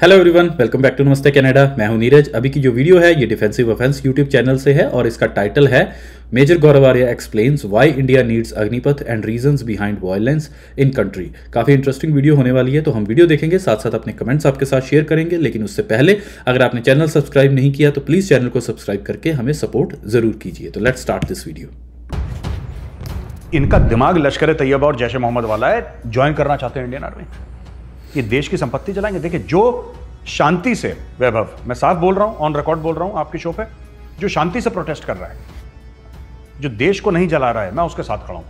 Hello everyone welcome back to Namaste Canada मैं हूं नीरज अभी की जो वीडियो है ये डिफेंसिव ऑफेंस यूट्यूब चैनल से है और इसका टाइटल है major Gaurav Arya explains why India needs Agnipath and reasons behind violence in country काफ़ी इंटरेस्टिंग वीडियो होने वाली है तो हम वीडियो देखेंगे साथ साथ अपने कमेंट्स आपके साथ शेयर करेंगे लेकिन उससे पहले अगर आपने चैनल सब्सक्राइब नहीं किया तो प्लीज़ चैनल को सब्सक्राइब करके हमें सपोर्ट ज़रूर कीजिए तो लेट स्टार्ट दिस वीडियो इनका दिमाग लश्कर तैयबा और जैश मोहम्मद वाला है ज्वाइन करना चाहते हैं इंडियन आर्मी ये देश की संपत्ति जलाएंगे देखिए जो शांति से वैभव मैं साफ बोल रहा हूं ऑन रिकॉर्ड बोल रहा हूं आपके शो पे जो शांति से प्रोटेस्ट कर रहा है जो देश को नहीं जला रहा है मैं उसके साथ खड़ा हूं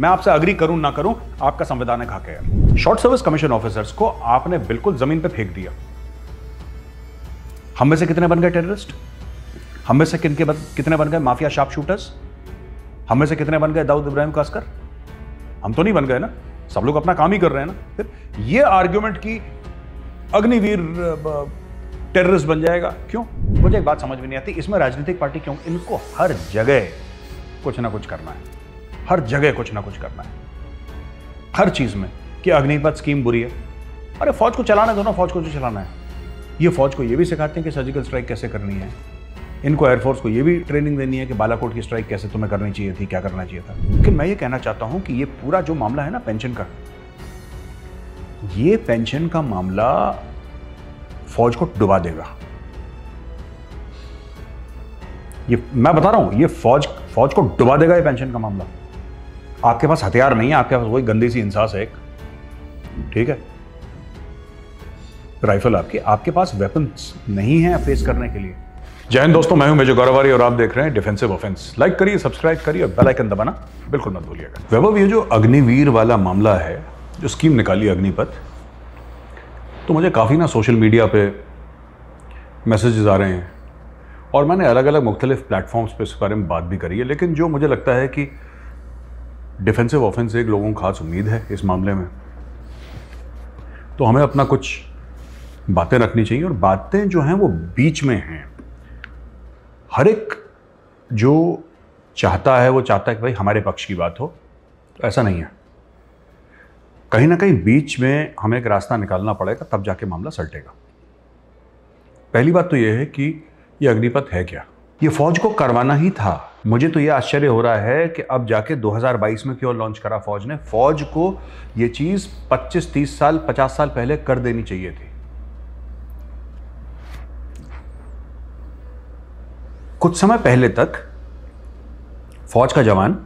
मैं आपसे अग्री करूं ना करूं आपका संविधान है खाके है शॉर्ट सर्विस कमीशन ऑफिसर्स को आपने बिल्कुल जमीन पर फेंक दिया हम में से कितने बन गए टेररिस्ट हम में से किनके बन, कितने बन गए माफिया शार्प शूटर्स हम में से कितने बन गए दाऊद इब्राहिम कास्कर हम तो नहीं बन गए ना सब लोग अपना काम ही कर रहे हैं ना फिर ये आर्ग्यूमेंट की अग्निवीर टेररिस्ट बन जाएगा क्यों मुझे एक बात समझ में नहीं आती इसमें राजनीतिक पार्टी क्यों इनको हर जगह कुछ ना कुछ करना है हर जगह कुछ ना कुछ करना है हर चीज में कि अग्निपथ स्कीम बुरी है अरे फौज को चलाना दोनों तो फौज को जो चलाना है ये फौज को ये भी सिखाते हैं कि सर्जिकल स्ट्राइक कैसे करनी है इनको एयरफोर्स को ये भी ट्रेनिंग देनी है कि बालाकोट की स्ट्राइक कैसे तुम्हें करनी चाहिए थी क्या करना चाहिए था लेकिन मैं ये कहना चाहता हूँ कि ये पूरा जो मामला है ना पेंशन का ये पेंशन का मामला फौज को डुबा देगा ये मैं बता रहा हूं ये फौज फौज को डुबा देगा ये पेंशन का मामला आपके पास हथियार नहीं है आपके पास वही गंदी सी इंसास है एक ठीक है राइफल आपकी आपके पास वेपन्स नहीं है फेस करने के लिए जय हिंद दोस्तों मैं हूं मेजर गौरवारी और आप देख रहे हैं डिफेंसिव ऑफेंस लाइक करिए सब्सक्राइब करिए और बेल आइकन दबाना बिल्कुल मत भूलिएगा वैभव ये जो अग्निवीर वाला मामला है जो स्कीम निकाली अग्निपथ तो मुझे काफ़ी ना सोशल मीडिया पे मैसेजेस आ रहे हैं और मैंने अलग अलग मुख्तलिफ प्लेटफॉर्म्स पे इस बारे में बात भी करी है लेकिन जो मुझे लगता है कि डिफेंसिव ऑफेंस एक लोगों को खास उम्मीद है इस मामले में तो हमें अपना कुछ बातें रखनी चाहिए और बातें जो हैं वो बीच में हैं हर एक जो चाहता है वो चाहता है कि भाई हमारे पक्ष की बात हो तो ऐसा नहीं है कहीं ना कहीं बीच में हमें एक रास्ता निकालना पड़ेगा तब जाके मामला सलटेगा पहली बात तो यह है कि यह अग्निपथ है क्या ये फौज को करवाना ही था मुझे तो यह आश्चर्य हो रहा है कि अब जाके 2022 में क्यों लॉन्च करा फौज ने फौज को यह चीज 25-30 साल 50 साल पहले कर देनी चाहिए थी कुछ समय पहले तक फौज का जवान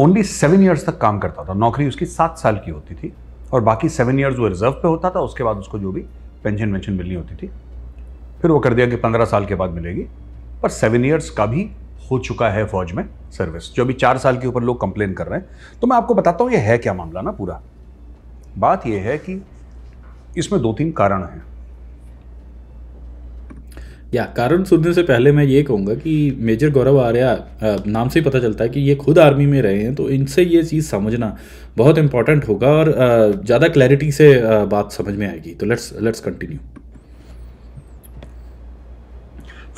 ओनली सेवन ईयर्स तक काम करता था नौकरी उसकी सात साल की होती थी और बाकी सेवन ईयर्स वो रिजर्व पे होता था उसके बाद उसको जो भी पेंशन वेंशन मिलनी होती थी फिर वो कर दिया कि पंद्रह साल के बाद मिलेगी पर सेवन ईयर्स का भी हो चुका है फौज में सर्विस जो अभी चार साल के ऊपर लोग कंप्लेन कर रहे हैं तो मैं आपको बताता हूँ ये है क्या मामला ना पूरा बात यह है कि इसमें दो तीन कारण हैं या कारण सुनने से पहले मैं ये कहूँगा कि मेजर गौरव आर्या नाम से ही पता चलता है कि ये खुद आर्मी में रहे हैं तो इनसे ये चीज़ समझना बहुत इंपॉर्टेंट होगा और ज़्यादा क्लैरिटी से बात समझ में आएगी तो लेट्स लेट्स कंटिन्यू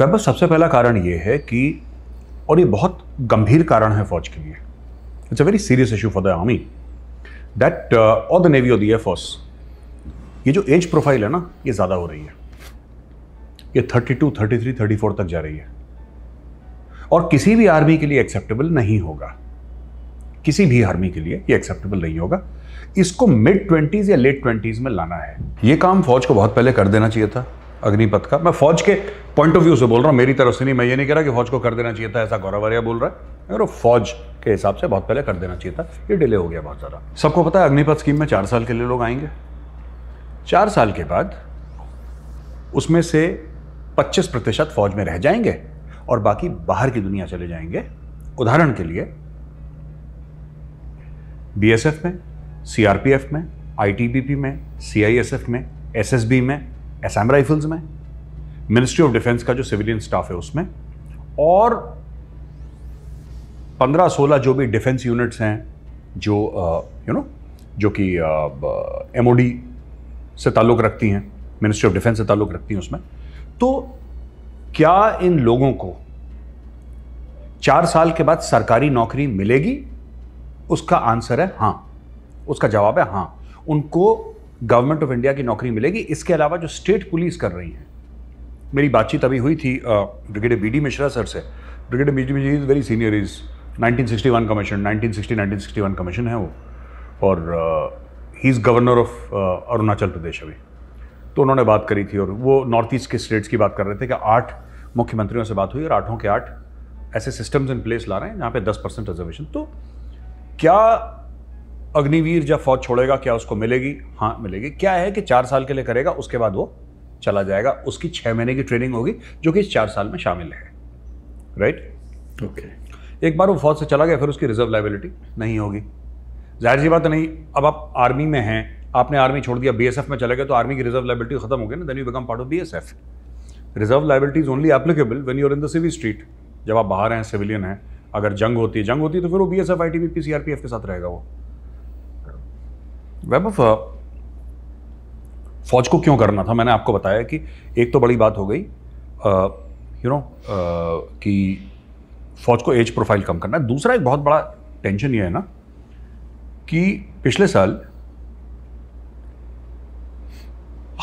वैभव सबसे पहला कारण ये है कि और ये बहुत गंभीर कारण है फौज के लिए it's a very serious issue for the army that और द नेवी और द एयरफोर्स ये जो एज प्रोफाइल है ना ये ज़्यादा हो रही है ये 32, 33, 34 तक जा रही है और किसी भी आर्मी के लिए एक्सेप्टेबल नहीं होगा किसी भी आर्मी के लिए ये एक्सेप्टेबल नहीं होगा इसको मिड ट्वेंटीज़ या लेट ट्वेंटीज़ में लाना है ये काम फौज को बहुत पहले कर देना चाहिए था अग्निपथ का मैं फौज के पॉइंट ऑफ व्यू से बोल रहा हूँ मेरी तरफ से नहीं मैं ये नहीं कह रहा कि फौज को कर देना चाहिए था ऐसा गौरव बोल रहा है अगर वो फौज के हिसाब से बहुत पहले कर देना चाहिए था ये डिले हो गया बहुत ज़्यादा सबको पता है अग्निपथ स्कीम में चार साल के लिए लोग आएंगे चार साल के बाद उसमें से पच्चीस प्रतिशत फौज में रह जाएंगे और बाकी बाहर की दुनिया चले जाएंगे उदाहरण के लिए बीएसएफ में सीआरपीएफ में आईटीबीपी में सीआईएसएफ में एसएसबी में एसएम राइफल्स में मिनिस्ट्री ऑफ डिफेंस का जो सिविलियन स्टाफ है उसमें और 15-16 जो भी डिफेंस यूनिट्स हैं जो यू uh, नो जो कि एम uh, uh, से ताल्लुक़ रखती हैं मिनिस्ट्री ऑफ डिफेंस से ताल्लुक़ रखती हैं उसमें तो क्या इन लोगों को चार साल के बाद सरकारी नौकरी मिलेगी उसका आंसर है हाँ उसका जवाब है हाँ उनको गवर्नमेंट ऑफ इंडिया की नौकरी मिलेगी इसके अलावा जो स्टेट पुलिस कर रही है मेरी बातचीत अभी हुई थी brigadier B D Mishra sir से brigadier B D Mishra is very senior is 1961 commission 1960 1961 commission है वो और ही is governor of Arunachal Pradesh अभी तो उन्होंने बात करी थी और वो नॉर्थ ईस्ट के स्टेट्स की बात कर रहे थे कि आठ मुख्यमंत्रियों से बात हुई और आठों के आठ ऐसे सिस्टम्स इन प्लेस ला रहे हैं जहाँ पे दस परसेंट रिजर्वेशन तो क्या अग्निवीर जब फौज छोड़ेगा क्या उसको मिलेगी हाँ मिलेगी क्या है कि चार साल के लिए करेगा उसके बाद वो चला जाएगा उसकी छः महीने की ट्रेनिंग होगी जो कि इस चार साल में शामिल है राइट ओके okay. एक बार वो फौज से चला गया फिर उसकी रिजर्व लाइबिलिटी नहीं होगी जाहिर सी बात नहीं अब आप आर्मी में हैं आपने आर्मी छोड़ दिया बीएसएफ में चले गए तो आर्मी की रिजर्व लाइबिलिटी खत्म हो गई ना then you become part of BSF reserve liability is only applicable when you're in the civil street जब आप बाहर हैं सिविलियन हैं अगर जंग होती है जंग होती है तो फिर वो B S F I T B P C R P F के साथ रहेगा वो वैभव uh, फौज को क्यों करना था मैंने आपको बताया कि एक तो बड़ी बात हो गई यू uh, नो uh, कि फौज को एज प्रोफाइल कम करना है दूसरा एक बहुत बड़ा टेंशन ये है ना कि पिछले साल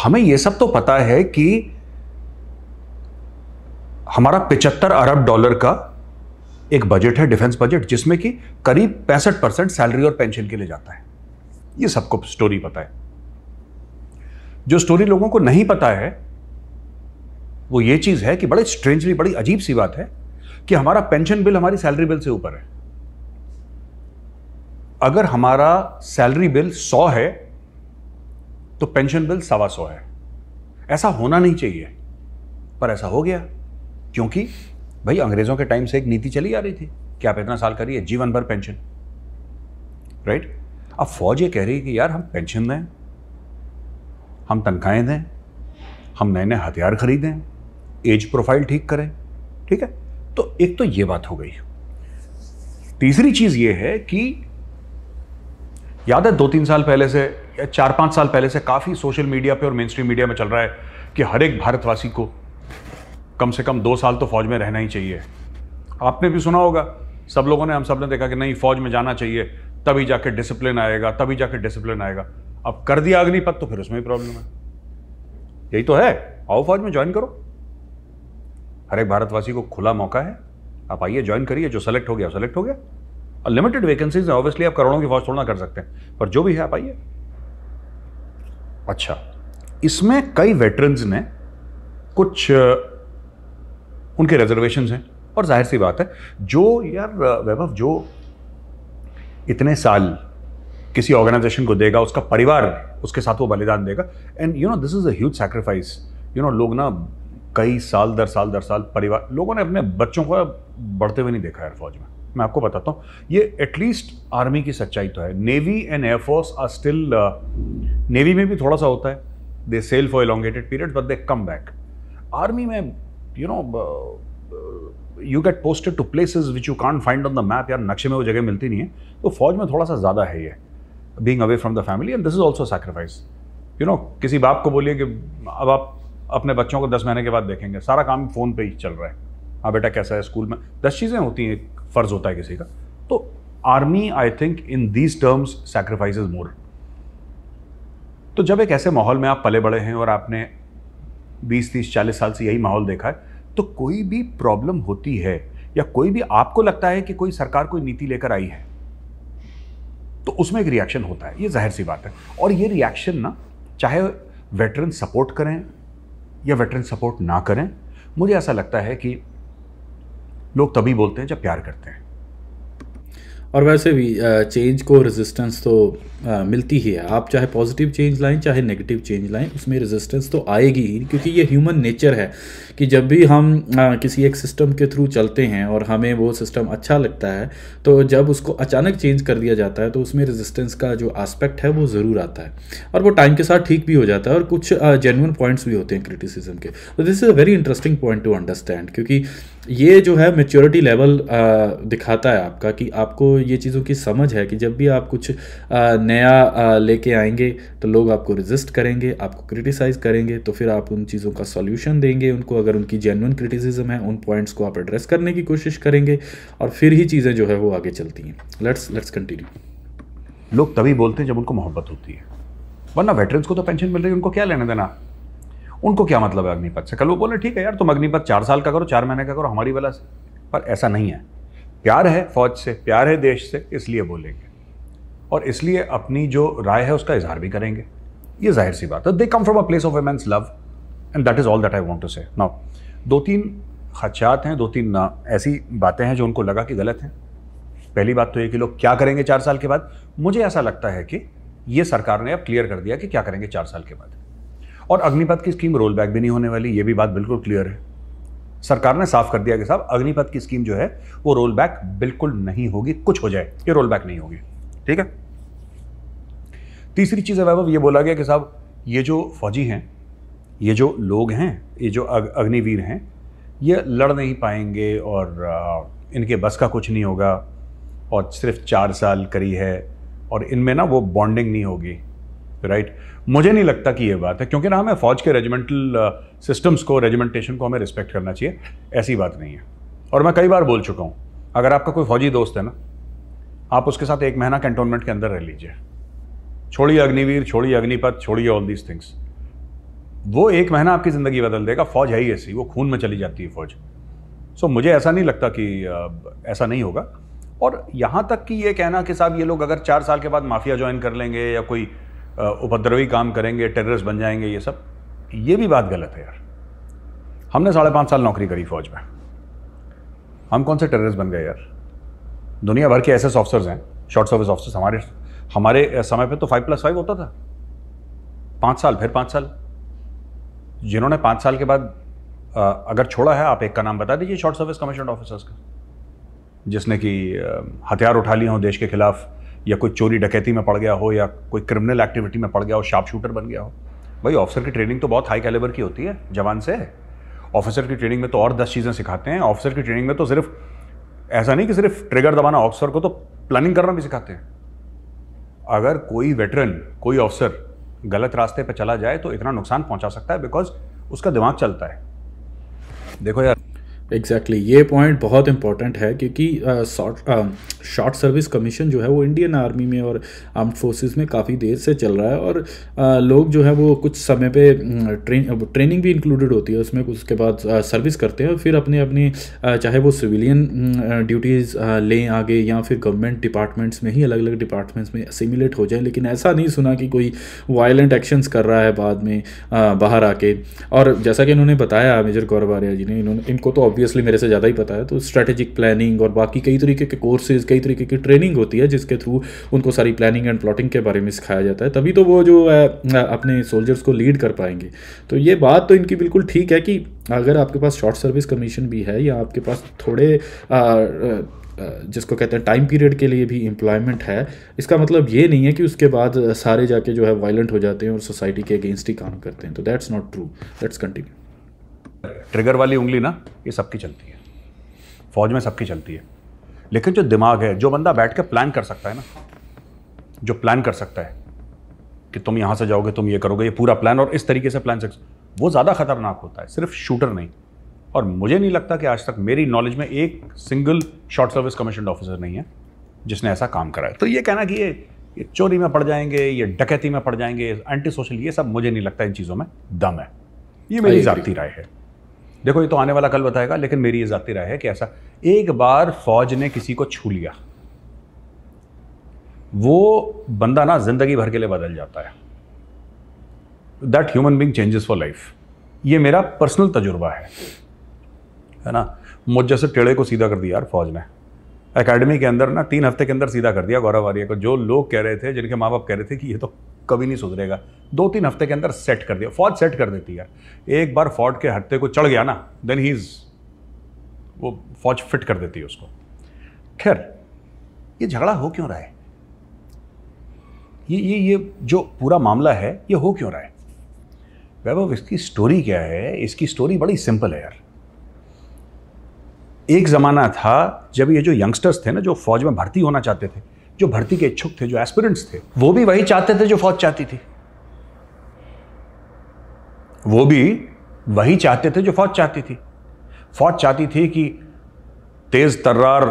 हमें यह सब तो पता है कि हमारा पिचहत्तर अरब डॉलर का एक बजट है डिफेंस बजट जिसमें कि करीब पैंसठ परसेंट सैलरी और पेंशन के लिए जाता है यह सबको स्टोरी पता है जो स्टोरी लोगों को नहीं पता है वो ये चीज़ है कि बड़े स्ट्रेंजली बड़ी अजीब सी बात है कि हमारा पेंशन बिल हमारी सैलरी बिल से ऊपर है अगर हमारा सैलरी बिल सौ है तो पेंशन बिल सवा सौ है ऐसा होना नहीं चाहिए पर ऐसा हो गया क्योंकि भाई अंग्रेजों के टाइम से एक नीति चली आ रही थी कि आप इतना साल करिए जीवन भर पेंशन राइट अब फौज ये कह रही है कि यार हम पेंशन दें हम तनख्वाहें दें हम नए नए हथियार खरीदें एज प्रोफाइल ठीक करें ठीक है तो एक तो ये बात हो गई तीसरी चीज़ ये है कि याद है दो तीन साल पहले से चार पाँच साल पहले से काफ़ी सोशल मीडिया पे और मेन स्ट्रीम मीडिया में चल रहा है कि हर एक भारतवासी को कम से कम दो साल तो फौज में रहना ही चाहिए आपने भी सुना होगा सब लोगों ने हम सब ने देखा कि नहीं फौज में जाना चाहिए तभी जाके डिसिप्लिन आएगा तभी जाके डिसिप्लिन आएगा अब कर दिया अग्निपथ तो फिर उसमें भी प्रॉब्लम है यही तो है आओ फौज में ज्वाइन करो हर एक भारतवासी को खुला मौका है आप आइए ज्वाइन करिए जो सेलेक्ट हो गया सेलेक्ट हो गया लिमिटेड वैकेंसीज ऑब्वियसली आप करोड़ों की फौज थोड़ा कर सकते हैं पर जो भी है आप आइए अच्छा इसमें कई वेटरन्स ने कुछ उनके रिजर्वेशन हैं और जाहिर सी बात है जो यार वैभव जो इतने साल किसी ऑर्गेनाइजेशन को देगा उसका परिवार उसके साथ वो बलिदान देगा and you know this is a huge you know लोग ना कई साल दर साल दर साल परिवार लोगों ने अपने बच्चों को बढ़ते हुए नहीं देखा यार फौज में मैं आपको बताता हूँ ये एटलीस्ट आर्मी की सच्चाई तो है navy and air force are still navy में भी थोड़ा सा होता है they sail for elongated period but they come back army में you know you get posted to places which you can't find on the map यार नक्शे में वो जगह मिलती नहीं है तो फौज में थोड़ा सा ज़्यादा है ये being away from the family and this is also sacrifice you know किसी बाप को बोलिए कि अब आप अपने बच्चों को दस महीने के बाद देखेंगे सारा काम फ़ोन पे ही चल रहा है हाँ बेटा कैसा है स्कूल में दस चीज़ें होती हैं फ़र्ज़ होता है किसी का तो army I think in these terms sacrifice more तो जब एक ऐसे माहौल में आप पले बड़े हैं और आपने 20, 30, 40 साल से यही माहौल देखा है तो कोई भी प्रॉब्लम होती है या कोई भी आपको लगता है कि कोई सरकार कोई नीति लेकर आई है तो उसमें एक रिएक्शन होता है ये जाहिर सी बात है और ये रिएक्शन ना चाहे वेटरन सपोर्ट करें या वेटरन सपोर्ट ना करें मुझे ऐसा लगता है कि लोग तभी बोलते हैं जब प्यार करते हैं और वैसे भी चेंज को रेजिस्टेंस तो आ, मिलती ही है आप चाहे पॉजिटिव चेंज लाएं चाहे नेगेटिव चेंज लाएं उसमें रेजिस्टेंस तो आएगी ही क्योंकि ये ह्यूमन नेचर है कि जब भी हम आ, किसी एक सिस्टम के थ्रू चलते हैं और हमें वो सिस्टम अच्छा लगता है तो जब उसको अचानक चेंज कर दिया जाता है तो उसमें रेजिस्टेंस का जो आस्पेक्ट है वो ज़रूर आता है और वो टाइम के साथ ठीक भी हो जाता है और कुछ जेनुअन पॉइंट्स भी होते हैं क्रिटिसिज्म के तो this is a very interesting point to understand क्योंकि ये जो है मेच्योरिटी लेवल दिखाता है आपका कि आपको ये चीज़ों की समझ है कि जब भी आप कुछ आ, नया लेके आएंगे तो लोग आपको रिजिस्ट करेंगे आपको क्रिटिसाइज़ करेंगे तो फिर आप उन चीज़ों का सॉल्यूशन देंगे उनको अगर उनकी जेनुअन क्रिटिसिज्म है उन पॉइंट्स को आप एड्रेस करने की कोशिश करेंगे और फिर ही चीज़ें जो है वो आगे चलती हैं लेट्स लेट्स कंटिन्यू लोग तभी बोलते हैं जब उनको मोहब्बत होती है वरना वेटरन्स को तो पेंशन मिल रही है उनको क्या लेना देना उनको क्या मतलब है अग्निपथ से कल वो बोले ठीक है यार तुम अग्निपथ चार साल का करो चार महीने का करो हमारी वाला से पर ऐसा नहीं है प्यार है फौज से प्यार है देश से इसलिए बोलेंगे और इसलिए अपनी जो राय है उसका इजहार भी करेंगे ये जाहिर सी बात है they come from a place of women's love and that is all that I want to say now दो तीन खदशात हैं दो तीन ऐसी बातें हैं जो उनको लगा कि गलत हैं पहली बात तो ये कि लोग क्या करेंगे चार साल के बाद मुझे ऐसा लगता है कि ये सरकार ने अब क्लियर कर दिया कि क्या करेंगे चार साल के बाद और अग्निपथ की स्कीम रोल बैक भी नहीं होने वाली ये भी बात बिल्कुल क्लियर है सरकार ने साफ कर दिया कि साहब अग्निपथ की स्कीम जो है वो रोल बैक बिल्कुल नहीं होगी कुछ हो जाए ये रोल बैक नहीं होगी ठीक है तीसरी चीज़ है वैभव ये बोला गया कि साहब ये जो फौजी हैं ये जो लोग हैं ये जो अग्निवीर हैं ये लड़ नहीं पाएंगे और इनके बस का कुछ नहीं होगा और सिर्फ चार साल करी है और इनमें ना वो बॉन्डिंग नहीं होगी राइट मुझे नहीं लगता कि ये बात है क्योंकि ना हमें फ़ौज के रेजिमेंटल सिस्टम्स को रेजिमेंटेशन को हमें रिस्पेक्ट करना चाहिए ऐसी बात नहीं है और मैं कई बार बोल चुका हूँ अगर आपका कोई फौजी दोस्त है ना आप उसके साथ एक महीना कैंटोनमेंट के अंदर रह लीजिए छोड़िए अग्निवीर छोड़िए अग्निपथ छोड़िए ऑल दीज थिंग्स वो एक महीना आपकी ज़िंदगी बदल देगा फौज है ही ऐसी वो खून में चली जाती है फौज सो मुझे ऐसा नहीं लगता कि ऐसा नहीं होगा और यहाँ तक कि ये कहना कि साहब ये लोग अगर चार साल के बाद माफिया ज्वाइन कर लेंगे या कोई उपद्रवी काम करेंगे टेररिस्ट बन जाएंगे ये सब ये भी बात गलत है यार हमने साढ़े पाँच साल नौकरी करी फौज में हम कौन से टेररिस्ट बन गए यार दुनिया भर के एस एस ऑफिसर्स हैं शॉर्ट सर्विस ऑफिसर्स हमारे हमारे समय पे तो फाइव प्लस फाइव होता था पाँच साल फिर पाँच साल जिन्होंने पाँच साल के बाद अगर छोड़ा है आप एक का नाम बता दीजिए शॉर्ट सर्विस कमीशन ऑफिसर्स का जिसने कि हथियार उठा लिए हों देश के खिलाफ या कोई चोरी डकैती में पड़ गया हो या कोई क्रिमिनल एक्टिविटी में पड़ गया हो शार्प शूटर बन गया हो भाई ऑफिसर की ट्रेनिंग तो बहुत हाई कैलेबर की होती है जवान से ऑफिसर की ट्रेनिंग में तो और दस चीज़ें सिखाते हैं ऑफिसर की ट्रेनिंग में तो सिर्फ ऐसा नहीं कि सिर्फ ट्रिगर दबाना ऑफिसर को तो प्लानिंग करना भी सिखाते हैं अगर कोई वेटरन कोई ऑफिसर गलत रास्ते पर चला जाए तो इतना नुकसान पहुंचा सकता है बिकॉज उसका दिमाग चलता है देखो यार एग्जैक्टली exactly. ये पॉइंट बहुत इंपॉर्टेंट है क्योंकि शॉर्ट शॉर्ट सर्विस कमीशन जो है वो इंडियन आर्मी में और आर्म फोर्सेस में काफ़ी देर से चल रहा है और आ, लोग जो है वो कुछ समय पे ट्रेन ट्रेनिंग भी इंक्लूडेड होती है उसमें उसके बाद सर्विस करते हैं और फिर अपने अपने चाहे वो सिविलियन ड्यूटीज़ लें आगे या फिर गवर्नमेंट डिपार्टमेंट्स में ही अलग अलग डिपार्टमेंट्स में असिमिलेट हो जाए लेकिन ऐसा नहीं सुना कि कोई वायलेंट एक्शंस कर रहा है बाद में बाहर आके और जैसा कि इन्होंने बताया मेजर गौरव आर्या जी ने इन्होंने इनको तो ऑब्वियसली मेरे से ज़्यादा ही पता है तो स्ट्रैटेजिक प्लानिंग और बाकी कई तरीके के कोर्सेज कई तरीके की ट्रेनिंग होती है जिसके थ्रू उनको सारी प्लानिंग एंड प्लॉटिंग के बारे में सिखाया जाता है तभी तो वो जो है अपने सोल्जर्स को लीड कर पाएंगे तो ये बात तो इनकी बिल्कुल ठीक है कि अगर आपके पास शॉर्ट सर्विस कमीशन भी है या आपके पास थोड़े आ, आ, जिसको कहते हैं टाइम पीरियड के लिए भी एम्प्लॉयमेंट है इसका मतलब ये नहीं है कि उसके बाद सारे जाके जो है वायलेंट हो जाते हैं और सोसाइटी के अगेंस्ट ही काम करते हैं तो that's not true let's continue trigger वाली उंगली ना ये सबकी चलती है फौज में सबकी चलती है लेकिन जो दिमाग है जो बंदा बैठ के प्लान कर सकता है ना जो प्लान कर सकता है कि तुम यहाँ से जाओगे तुम ये करोगे ये पूरा प्लान और इस तरीके से प्लान सकते वो ज़्यादा खतरनाक होता है सिर्फ शूटर नहीं और मुझे नहीं लगता कि आज तक मेरी नॉलेज में एक single short service commission officer नहीं है जिसने ऐसा काम करा है तो ये कहना कि ये ये चोरी में पड़ जाएंगे ये डकैती में पड़ जाएंगे एंटी सोशल ये सब मुझे नहीं लगता इन चीज़ों में दम है ये मेरी जाती राय है देखो ये तो आने वाला कल बताएगा लेकिन मेरी ये जाती राय है कि ऐसा एक बार फौज ने किसी को छू लिया वो बंदा ना जिंदगी भर के लिए बदल जाता है that human being changes for life ये मेरा पर्सनल तजुर्बा है है ना मुझ जैसे टेढ़े को सीधा कर दिया यार फौज ने एकेडमी के अंदर ना तीन हफ्ते के अंदर सीधा कर दिया गौरव आर्य को जो लोग कह रहे थे जिनके माँ बाप कह रहे थे कि ये तो कभी नहीं सुधरेगा दो तीन हफ्ते के अंदर सेट कर दिया फौज सेट कर देती है एक बार फौज के हत्ते को चढ़ गया ना देन ही वो फौज फिट कर देती है उसको खैर ये झगड़ा हो क्यों रहा है ये ये ये जो पूरा मामला है ये हो क्यों रहा है वैभव इसकी स्टोरी क्या है इसकी स्टोरी बड़ी सिंपल है यार एक ज़माना था जब ये जो यंगस्टर्स थे ना जो फौज में भर्ती होना चाहते थे जो भर्ती के इच्छुक थे जो एस्पिरेंट्स थे वो भी वही चाहते थे जो फौज चाहती थी वो भी वही चाहते थे जो फौज चाहती थी फौज चाहती थी कि तेज तर्रार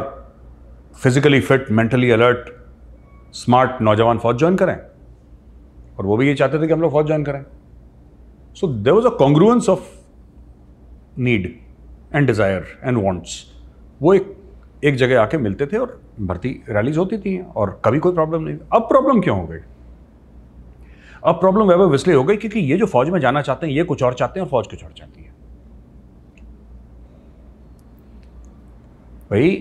physically fit mentally alert smart नौजवान फौज ज्वाइन करें और वो भी ये चाहते थे कि हम लोग फौज ज्वाइन करें so there was a congruence of need and desire and wants वो एक एक जगह आके मिलते थे और भर्ती रैलीज होती थी और कभी कोई प्रॉब्लम नहीं अब प्रॉब्लम क्यों हो गई अब प्रॉब्लम वह इसलिए हो गई क्योंकि ये जो फौज में जाना चाहते हैं ये कुछ और चाहते हैं और फौज कुछ और चाहती है भाई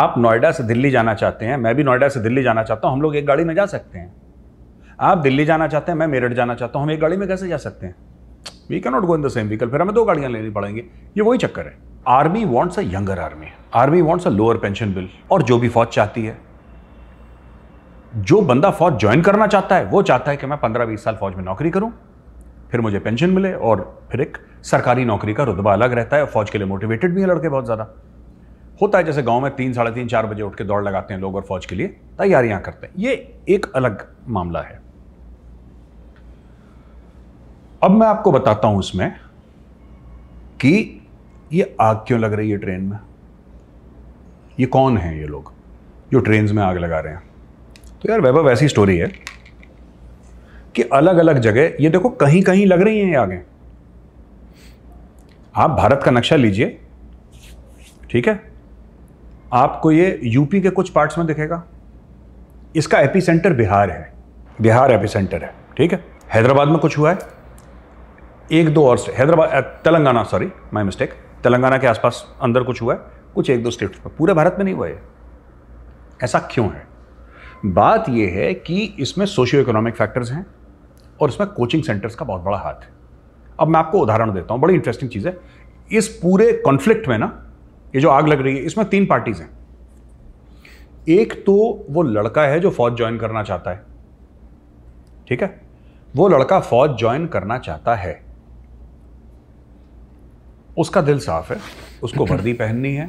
आप नोएडा से दिल्ली जाना चाहते हैं मैं भी नोएडा से दिल्ली जाना चाहता हूं हम लोग एक गाड़ी में जा सकते हैं आप दिल्ली जाना चाहते हैं मैं मेरठ जाना चाहता हूं हम एक गाड़ी में कैसे जा सकते हैं we can not go in the same vehicle फिर हमें दो गाड़ियां लेनी पड़ेंगी ये वही चक्कर है army wants a younger army army wants a lower pension bill और जो भी फौज चाहती है जो बंदा फौज ज्वाइन करना चाहता है वो चाहता है कि मैं पंद्रह बीस साल फौज में नौकरी करूं फिर मुझे पेंशन मिले और फिर एक सरकारी नौकरी का रुतबा अलग रहता है फौज के लिए मोटिवेटेड भी है लड़के बहुत ज़्यादा होता है जैसे गांव में तीन साढ़े तीन चार बजे उठ के दौड़ लगाते हैं लोग और फौज के लिए तैयारियां करते हैं ये एक अलग मामला है अब मैं आपको बताता हूं इसमें कि ये आग क्यों लग रही है ट्रेन में ये कौन है ये लोग जो ट्रेन में आग लगा रहे हैं तो यार वैभव ऐसी स्टोरी है कि अलग अलग जगह ये देखो कहीं कहीं लग रही हैं ये आगे आप भारत का नक्शा लीजिए ठीक है आपको ये यूपी के कुछ पार्ट्स में दिखेगा इसका एपी सेंटर बिहार है बिहार एपी सेंटर है ठीक है हैदराबाद में कुछ हुआ है एक दो और से Hyderabad Telangana sorry my mistake Telangana के आसपास अंदर कुछ हुआ है कुछ एक दो स्टेट्स पर पूरे भारत में नहीं हुआ है ऐसा क्यों है बात यह है कि इसमें सोशियो इकोनॉमिक फैक्टर्स हैं और इसमें कोचिंग सेंटर्स का बहुत बड़ा हाथ है अब मैं आपको उदाहरण देता हूँ बड़ी इंटरेस्टिंग चीज़ है इस पूरे कॉन्फ्लिक्ट में ना ये जो आग लग रही है इसमें तीन पार्टीज़ हैं एक तो वो लड़का है जो फौज ज्वाइन करना चाहता है ठीक है वो लड़का फौज ज्वाइन करना चाहता है उसका दिल साफ है उसको वर्दी पहननी है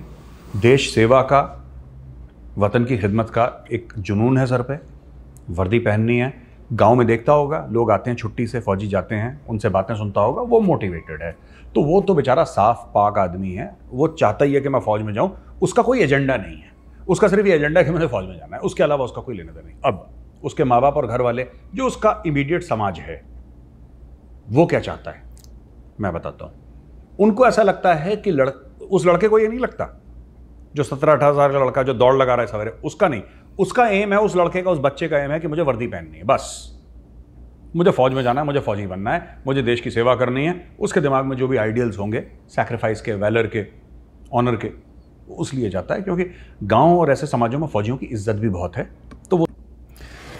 देश सेवा का वतन की खिदमत का एक जुनून है सर पे वर्दी पहननी है गांव में देखता होगा लोग आते हैं छुट्टी से फौजी जाते हैं उनसे बातें सुनता होगा वो मोटिवेटेड है तो वो तो बेचारा साफ पाक आदमी है वो चाहता ही है कि मैं फौज में जाऊँ उसका कोई एजेंडा नहीं है उसका सिर्फ ये एजेंडा है कि मुझे फौज में जाना है उसके अलावा उसका कोई लेना देना नहीं अब उसके माँ बाप और घर वाले जो उसका इमीडिएट समाज है वो क्या चाहता है मैं बताता हूँ उनको ऐसा लगता है कि लड़ उस लड़के को ये नहीं लगता जो सत्रह अठारह हज़ार का लड़का जो दौड़ लगा रहा है सवेरे उसका नहीं उसका एम है उस लड़के का उस बच्चे का एम है कि मुझे वर्दी पहननी है बस मुझे फौज में जाना है मुझे फौजी बनना है मुझे देश की सेवा करनी है उसके दिमाग में जो भी आइडियल्स होंगे सेक्रीफाइस के वैलर के ऑनर के उस लिए जाता है क्योंकि गांव और ऐसे समाजों में फौजियों की इज्जत भी बहुत है तो वो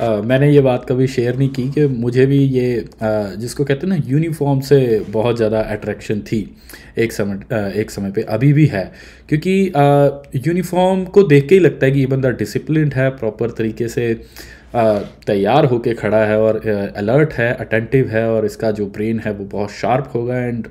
मैंने ये बात कभी शेयर नहीं की कि मुझे भी ये जिसको कहते हैं ना यूनिफॉर्म से बहुत ज़्यादा अट्रैक्शन थी एक समय एक समय पे अभी भी है क्योंकि यूनिफॉर्म को देख के ही लगता है कि ये बंदा डिसिप्लिन है प्रॉपर तरीके से तैयार होके खड़ा है और अलर्ट है अटेंटिव है और इसका जो ब्रेन है वो बहुत शार्प होगा एंड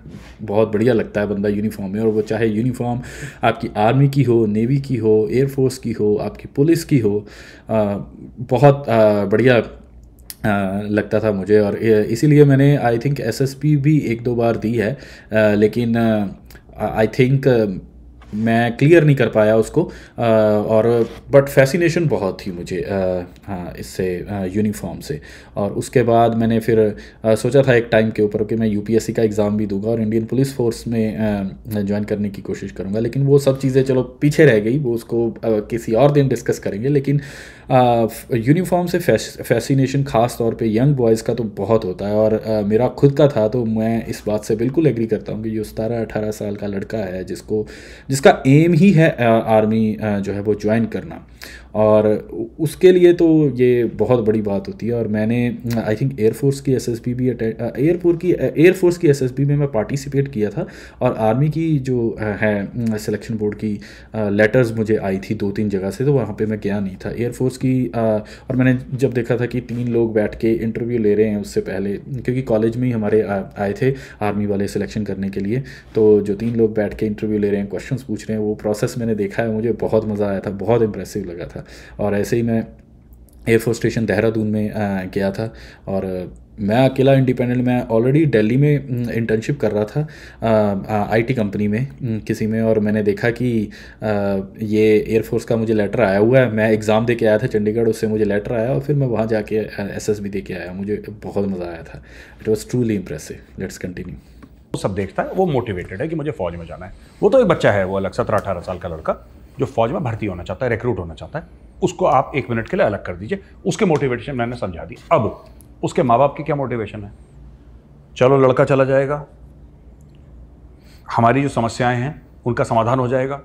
बहुत बढ़िया लगता है बंदा यूनिफॉर्म में और वो चाहे यूनिफॉर्म आपकी आर्मी की हो नेवी की हो एयरफोर्स की हो आपकी पुलिस की हो बहुत बढ़िया आ, लगता था मुझे और इसीलिए मैंने आई थिंक एसएसपी भी एक दो बार दी है आ, लेकिन आई थिंक मैं क्लियर नहीं कर पाया उसको आ, और बट फैसिनेशन बहुत थी मुझे हाँ इससे यूनिफॉर्म से और उसके बाद मैंने फिर आ, सोचा था एक टाइम के ऊपर कि मैं यूपीएससी का एग्ज़ाम भी दूंगा और इंडियन पुलिस फोर्स में ज्वाइन करने की कोशिश करूँगा लेकिन वो सब चीज़ें चलो पीछे रह गई वो उसको आ, किसी और दिन डिस्कस करेंगे लेकिन यूनिफॉर्म uh, से फैसिनेशन ख़ास तौर पे यंग बॉयज़ का तो बहुत होता है और आ, uh, मेरा खुद का था तो मैं इस बात से बिल्कुल एग्री करता हूँ कि जो सतारह अठारह साल का लड़का है जिसको जिसका एम ही है आ, आर्मी आ, जो है वो ज्वाइन करना और उसके लिए तो ये बहुत बड़ी बात होती है और मैंने आई थिंक एयरफोर्स की एसएसबी भी एयरफोर्स uh, की एयरफोर्स की एसएसबी में मैं पार्टिसिपेट किया था और आर्मी की जो है सिलेक्शन बोर्ड की लेटर्स मुझे आई थी दो तीन जगह से तो वहाँ पे मैं गया नहीं था एयरफोर्स उसकी आ, और मैंने जब देखा था कि तीन लोग बैठ के इंटरव्यू ले रहे हैं उससे पहले क्योंकि कॉलेज में ही हमारे आए थे आर्मी वाले सिलेक्शन करने के लिए तो जो तीन लोग बैठ के इंटरव्यू ले रहे हैं क्वेश्चन पूछ रहे हैं वो प्रोसेस मैंने देखा है मुझे बहुत मज़ा आया था बहुत इंप्रेसिव लगा था और ऐसे ही मैं एयरफोर्स स्टेशन देहरादून में आ, गया था और मैं अकेला इंडिपेंडेंट मैं ऑलरेडी दिल्ली में इंटर्नशिप कर रहा था आईटी कंपनी में किसी में और मैंने देखा कि आ, ये एयरफोर्स का मुझे लेटर आया हुआ है मैं एग्ज़ाम दे के आया था चंडीगढ़ उससे मुझे लेटर आया और फिर मैं वहाँ जाके एस एस बी दे के आया मुझे बहुत मज़ा आया था it was truly impressive let's continue वो सब देखता है वो मोटिवेटेड है कि मुझे फ़ौज में जाना है वो तो एक बच्चा है वो अलग सत्रह अठारह साल का लड़का जो फौज में भर्ती होना चाहता है रिक्रूट होना चाहता है उसको आप एक मिनट के लिए अलग कर दीजिए उसके मोटिवेशन मैंने समझा दी अब उसके माँ बाप की क्या मोटिवेशन है चलो लड़का चला जाएगा हमारी जो समस्याएं हैं उनका समाधान हो जाएगा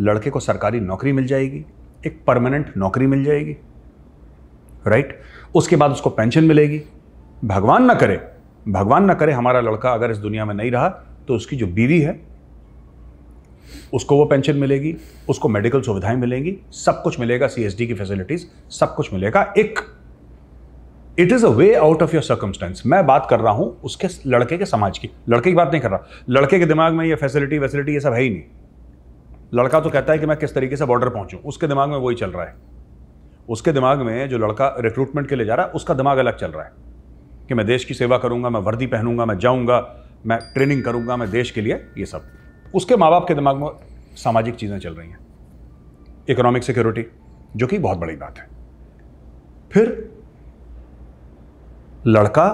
लड़के को सरकारी नौकरी मिल जाएगी एक परमानेंट नौकरी मिल जाएगी राइट उसके बाद उसको पेंशन मिलेगी भगवान ना करे भगवान ना करे हमारा लड़का अगर इस दुनिया में नहीं रहा तो उसकी जो बीवी है उसको वो पेंशन मिलेगी उसको मेडिकल सुविधाएं मिलेंगी सब कुछ मिलेगा सीएसडी की फैसिलिटीज़ सब कुछ मिलेगा एक it is a way out of your circumstance मैं बात कर रहा हूँ उसके लड़के के समाज की लड़के की बात नहीं कर रहा लड़के के दिमाग में ये फैसिलिटी वैसिलिटी ये सब है ही नहीं लड़का तो कहता है कि मैं किस तरीके से बॉर्डर पहुँचूँ उसके दिमाग में वही चल रहा है उसके दिमाग में जो लड़का रिक्रूटमेंट के लिए जा रहा है उसका दिमाग अलग चल रहा है कि मैं देश की सेवा करूँगा मैं वर्दी पहनूंगा मैं जाऊँगा मैं ट्रेनिंग करूँगा मैं देश के लिए ये सब उसके माँ बाप के दिमाग में सामाजिक चीज़ें चल रही हैं इकोनॉमिक सिक्योरिटी जो कि बहुत बड़ी बात है फिर लड़का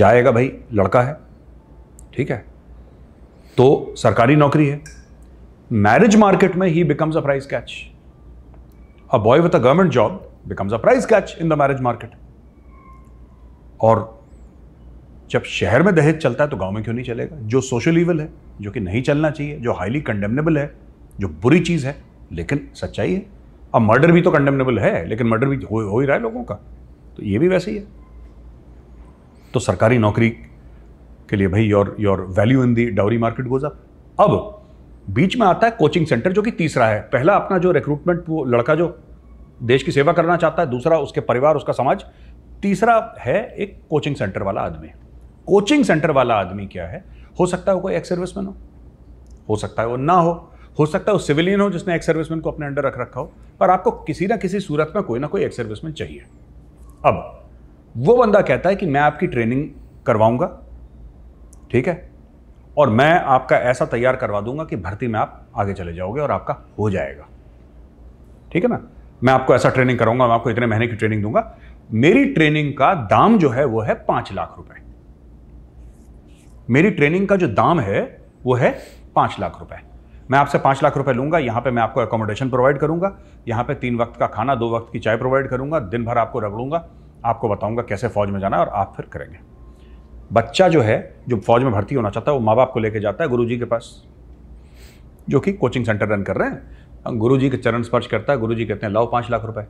जाएगा भाई लड़का है ठीक है तो सरकारी नौकरी है मैरिज मार्केट में he becomes a prize catch a boy with a government job becomes a prize catch in the marriage market और जब शहर में दहेज चलता है तो गांव में क्यों नहीं चलेगा जो सोशल इवल है जो कि नहीं चलना चाहिए जो हाईली कंडेमनेबल है जो बुरी चीज़ है लेकिन सच्चाई है अब मर्डर भी तो कंडेमनेबल है लेकिन मर्डर भी हो, हो ही रहा है लोगों का तो ये भी वैसे ही है तो सरकारी नौकरी के लिए भाई your your value in the dowry market goes up अब बीच में आता है कोचिंग सेंटर जो कि तीसरा है पहला अपना जो रिक्रूटमेंट वो लड़का जो देश की सेवा करना चाहता है दूसरा उसके परिवार उसका समाज तीसरा है एक कोचिंग सेंटर वाला आदमी कोचिंग सेंटर वाला आदमी क्या है हो सकता है वो कोई एक्स सर्विसमैन हो हो सकता है वो ना हो हो सकता है वो सिविलियन हो जिसने एक्स सर्विसमैन को अपने अंडर रख रखा हो पर आपको किसी ना किसी सूरत में कोई ना कोई एक्स सर्विसमैन चाहिए अब वो बंदा कहता है कि मैं आपकी ट्रेनिंग करवाऊंगा ठीक है और मैं आपका ऐसा तैयार करवा दूंगा कि भर्ती में आप आगे चले जाओगे और आपका हो जाएगा ठीक है ना मैं आपको ऐसा ट्रेनिंग कराऊंगा मैं आपको इतने महीने की ट्रेनिंग दूंगा मेरी ट्रेनिंग का दाम जो है वो है पांच लाख रुपए मेरी ट्रेनिंग का जो दाम है वो है पांच लाख रुपए मैं आपसे पांच लाख रुपए लूंगा यहां पे मैं आपको एकोमोडेशन प्रोवाइड करूंगा यहां पे तीन वक्त का खाना दो वक्त की चाय प्रोवाइड करूंगा दिन भर आपको रगड़ूंगा आपको बताऊंगा कैसे फ़ौज में जाना है और आप फिर करेंगे बच्चा जो है जो फौज में भर्ती होना चाहता है वो माँ बाप को लेके जाता है गुरुजी के पास जो कि कोचिंग सेंटर रन कर रहे हैं जी के चरण स्पर्श करता है जी कहते हैं लाओ पाँच लाख रुपए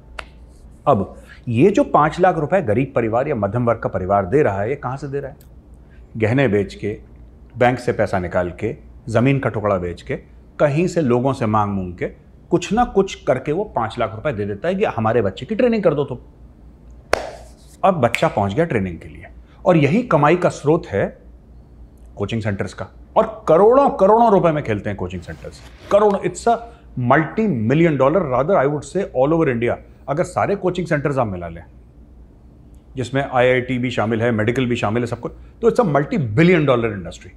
अब ये जो पाँच लाख रुपए गरीब परिवार या मध्यम वर्ग का परिवार दे रहा है ये कहाँ से दे रहा है गहने बेच के बैंक से पैसा निकाल के ज़मीन का टुकड़ा बेच के कहीं से लोगों से मांग मूंग के कुछ ना कुछ करके वो पाँच लाख रुपए दे देता है कि हमारे बच्चे की ट्रेनिंग कर दो तुम तो। अब बच्चा पहुंच गया ट्रेनिंग के लिए और यही कमाई का स्रोत है कोचिंग सेंटर्स का और करोड़ों करोड़ों रुपए में खेलते हैं कोचिंग सेंटर्स करोड़ों it's a multi million dollar rather I would say all over India अगर सारे कोचिंग सेंटर्स आप मिला लें जिसमें आईआईटी भी शामिल है मेडिकल भी शामिल है सब कुछ तो it's a multi billion dollar industry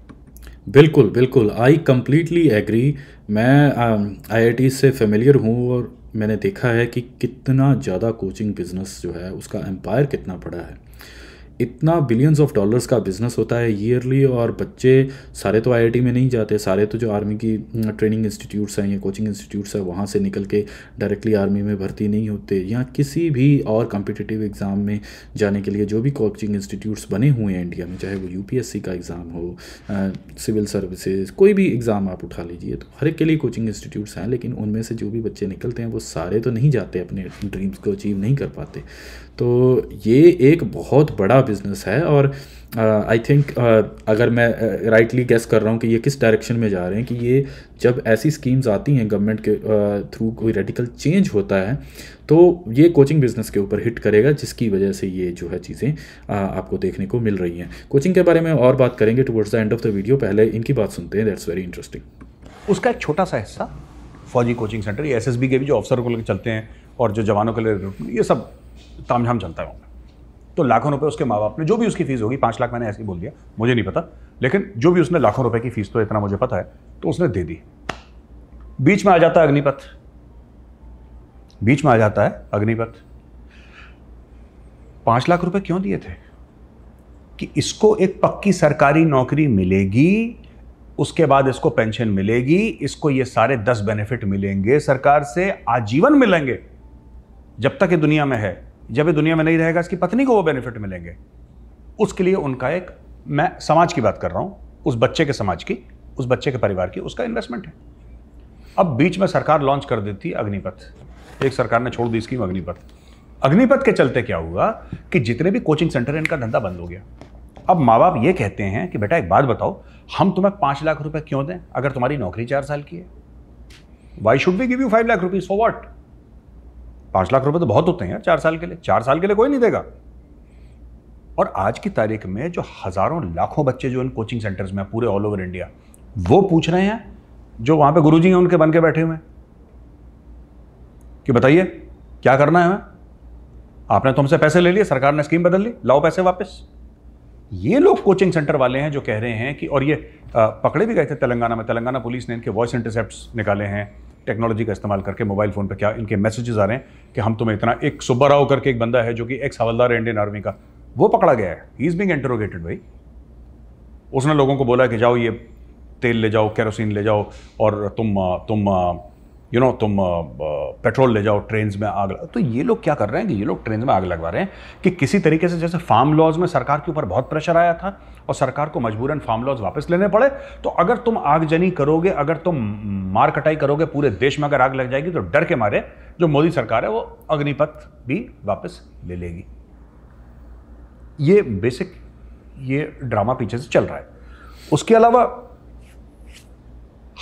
बिल्कुल बिल्कुल आई कम्प्लीटली एग्री मैं आई आई टी से फेमिलियर हूँ और मैंने देखा है कि कितना ज़्यादा कोचिंग बिज़नेस जो है उसका एम्पायर कितना बड़ा है इतना बिलियंस ऑफ डॉलर्स का बिज़नेस होता है ईयरली और बच्चे सारे तो आईआईटी में नहीं जाते सारे तो जो आर्मी की ट्रेनिंग इंस्टीट्यूट्स हैं या कोचिंग इंस्टीट्यूट्स हैं वहाँ से निकल के डायरेक्टली आर्मी में भर्ती नहीं होते या किसी भी और कॉम्पिटिटिव एग्ज़ाम में जाने के लिए जो भी कोचिंग इंस्टीट्यूट्स बने हुए हैं इंडिया में चाहे वो यू का एग्ज़ाम हो सिविल सर्विसेज कोई भी एग्ज़ाम आप उठा लीजिए तो हर एक के लिए कोचिंग इंस्टीट्यूट्स हैं लेकिन उनमें से जो भी बच्चे निकलते हैं वो सारे तो नहीं जाते अपने ड्रीम्स को अचीव नहीं कर पाते तो ये एक बहुत बड़ा बिजनेस है और आई uh, थिंक uh, अगर मैं राइटली uh, गेस कर रहा हूँ कि ये किस डायरेक्शन में जा रहे हैं कि ये जब ऐसी स्कीम्स आती हैं गवर्नमेंट के uh, थ्रू कोई रेडिकल चेंज होता है तो ये कोचिंग बिजनेस के ऊपर हिट करेगा जिसकी वजह से ये जो है चीज़ें uh, आपको देखने को मिल रही हैं कोचिंग के बारे में और बात करेंगे towards the end of the video पहले इनकी बात सुनते हैं दैट्स वेरी इंटरेस्टिंग उसका एक छोटा सा हिस्सा फौजी कोचिंग सेंटर ये एस के भी जो अफसरों को लेकर चलते हैं और जो जवानों के लिए ये सब तामझाम चलता है तो लाखों रुपए उसके माँ बाप ने जो भी उसकी फीस होगी पांच लाख मैंने ऐसे बोल दिया मुझे नहीं पता लेकिन जो भी उसने लाखों रुपए की फीस तो इतना मुझे पता है तो उसने दे दी बीच में आ जाता है अग्निपथ बीच में आ जाता है अग्निपथ पांच लाख रुपए क्यों दिए थे कि इसको एक पक्की सरकारी नौकरी मिलेगी उसके बाद इसको पेंशन मिलेगी इसको ये सारे दस बेनिफिट मिलेंगे सरकार से आजीवन मिलेंगे जब तक ये दुनिया में है जब ये दुनिया में नहीं रहेगा इसकी पत्नी को वो बेनिफिट मिलेंगे उसके लिए उनका एक मैं समाज की बात कर रहा हूँ उस बच्चे के समाज की उस बच्चे के परिवार की उसका इन्वेस्टमेंट है अब बीच में सरकार लॉन्च कर देती है अग्निपथ एक सरकार ने छोड़ दी स्कीम अग्निपथ अग्निपथ के चलते क्या हुआ कि जितने भी कोचिंग सेंटर हैं इनका धंधा बंद हो गया अब माँ बाप ये कहते हैं कि बेटा एक बात बताओ हम तुम्हें पाँच लाख रुपए क्यों दें अगर तुम्हारी नौकरी चार साल की है why should be give you five lakh rupees for what पांच लाख रुपए तो बहुत होते हैं यार चार साल के लिए चार साल के लिए कोई नहीं देगा और आज की तारीख में जो हज़ारों लाखों बच्चे जो इन कोचिंग सेंटर्स में पूरे ऑल ओवर इंडिया वो पूछ रहे हैं जो वहां पे गुरुजी हैं उनके बन के बैठे हुए हैं कि बताइए क्या करना है हमें आपने तो हमसे पैसे ले लिए सरकार ने स्कीम बदल ली लाओ पैसे वापस ये लोग कोचिंग सेंटर वाले हैं जो कह रहे हैं कि और ये आ, पकड़े भी गए थे तेलंगाना में तेलंगाना पुलिस ने इनके वॉइस इंटरसेप्ट निकाले हैं टेक्नोलॉजी का इस्तेमाल करके मोबाइल फ़ोन पर क्या इनके मैसेजेस आ रहे हैं कि हम तुम्हें इतना एक सुब्बा राव करके एक बंदा है जो कि एक्स हवलदार है इंडियन आर्मी का वो पकड़ा गया है ही इज़ बिंग इंटरोगेटेड भाई उसने लोगों को बोला कि जाओ ये तेल ले जाओ कैरोसिन ले जाओ और तुम तुम यू नो तुम पेट्रोल ले जाओ ट्रेन में आग तो ये लोग क्या कर रहे हैं कि ये लोग ट्रेन में आग लगवा रहे हैं कि किसी तरीके से जैसे फार्म लॉज में सरकार के ऊपर बहुत प्रेशर आया था और सरकार को मजबूरन फार्म लॉज वापस लेने पड़े तो अगर तुम आगजनी करोगे अगर तुम मार कटाई करोगे पूरे देश में अगर आग लग जाएगी तो डर के मारे जो मोदी सरकार है वो अग्निपथ भी वापस ले लेगी ये बेसिक ये ड्रामा पीछे से चल रहा है उसके अलावा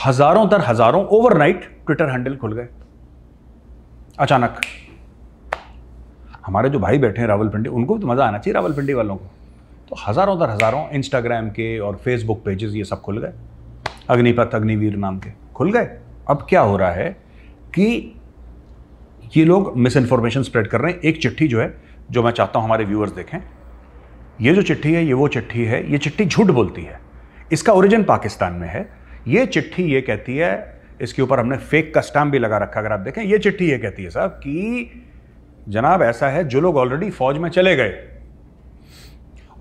हजारों दर हजारों ओवरनाइट ट्विटर हैंडल खुल गए अचानक हमारे जो भाई बैठे हैं रावलपिंडी उनको भी तो मज़ा आना चाहिए रावलपिंडी वालों को तो हज़ारों दर हज़ारों इंस्टाग्राम के और फेसबुक पेजेस ये सब खुल गए अग्निपथ अग्निवीर नाम के खुल गए अब क्या हो रहा है कि ये लोग मिस इन्फॉर्मेशन स्प्रेड कर रहे हैं एक चिट्ठी जो है जो मैं चाहता हूँ हमारे व्यूअर्स देखें ये जो चिट्ठी है ये वो चिट्ठी है ये चिट्ठी झूठ बोलती है इसका ओरिजिन पाकिस्तान में है ये चिट्ठी ये कहती है इसके ऊपर हमने फेक का भी लगा रखा अगर आप देखें ये चिट्ठी ये कहती है साहब कि जनाब ऐसा है जो लोग ऑलरेडी फौज में चले गए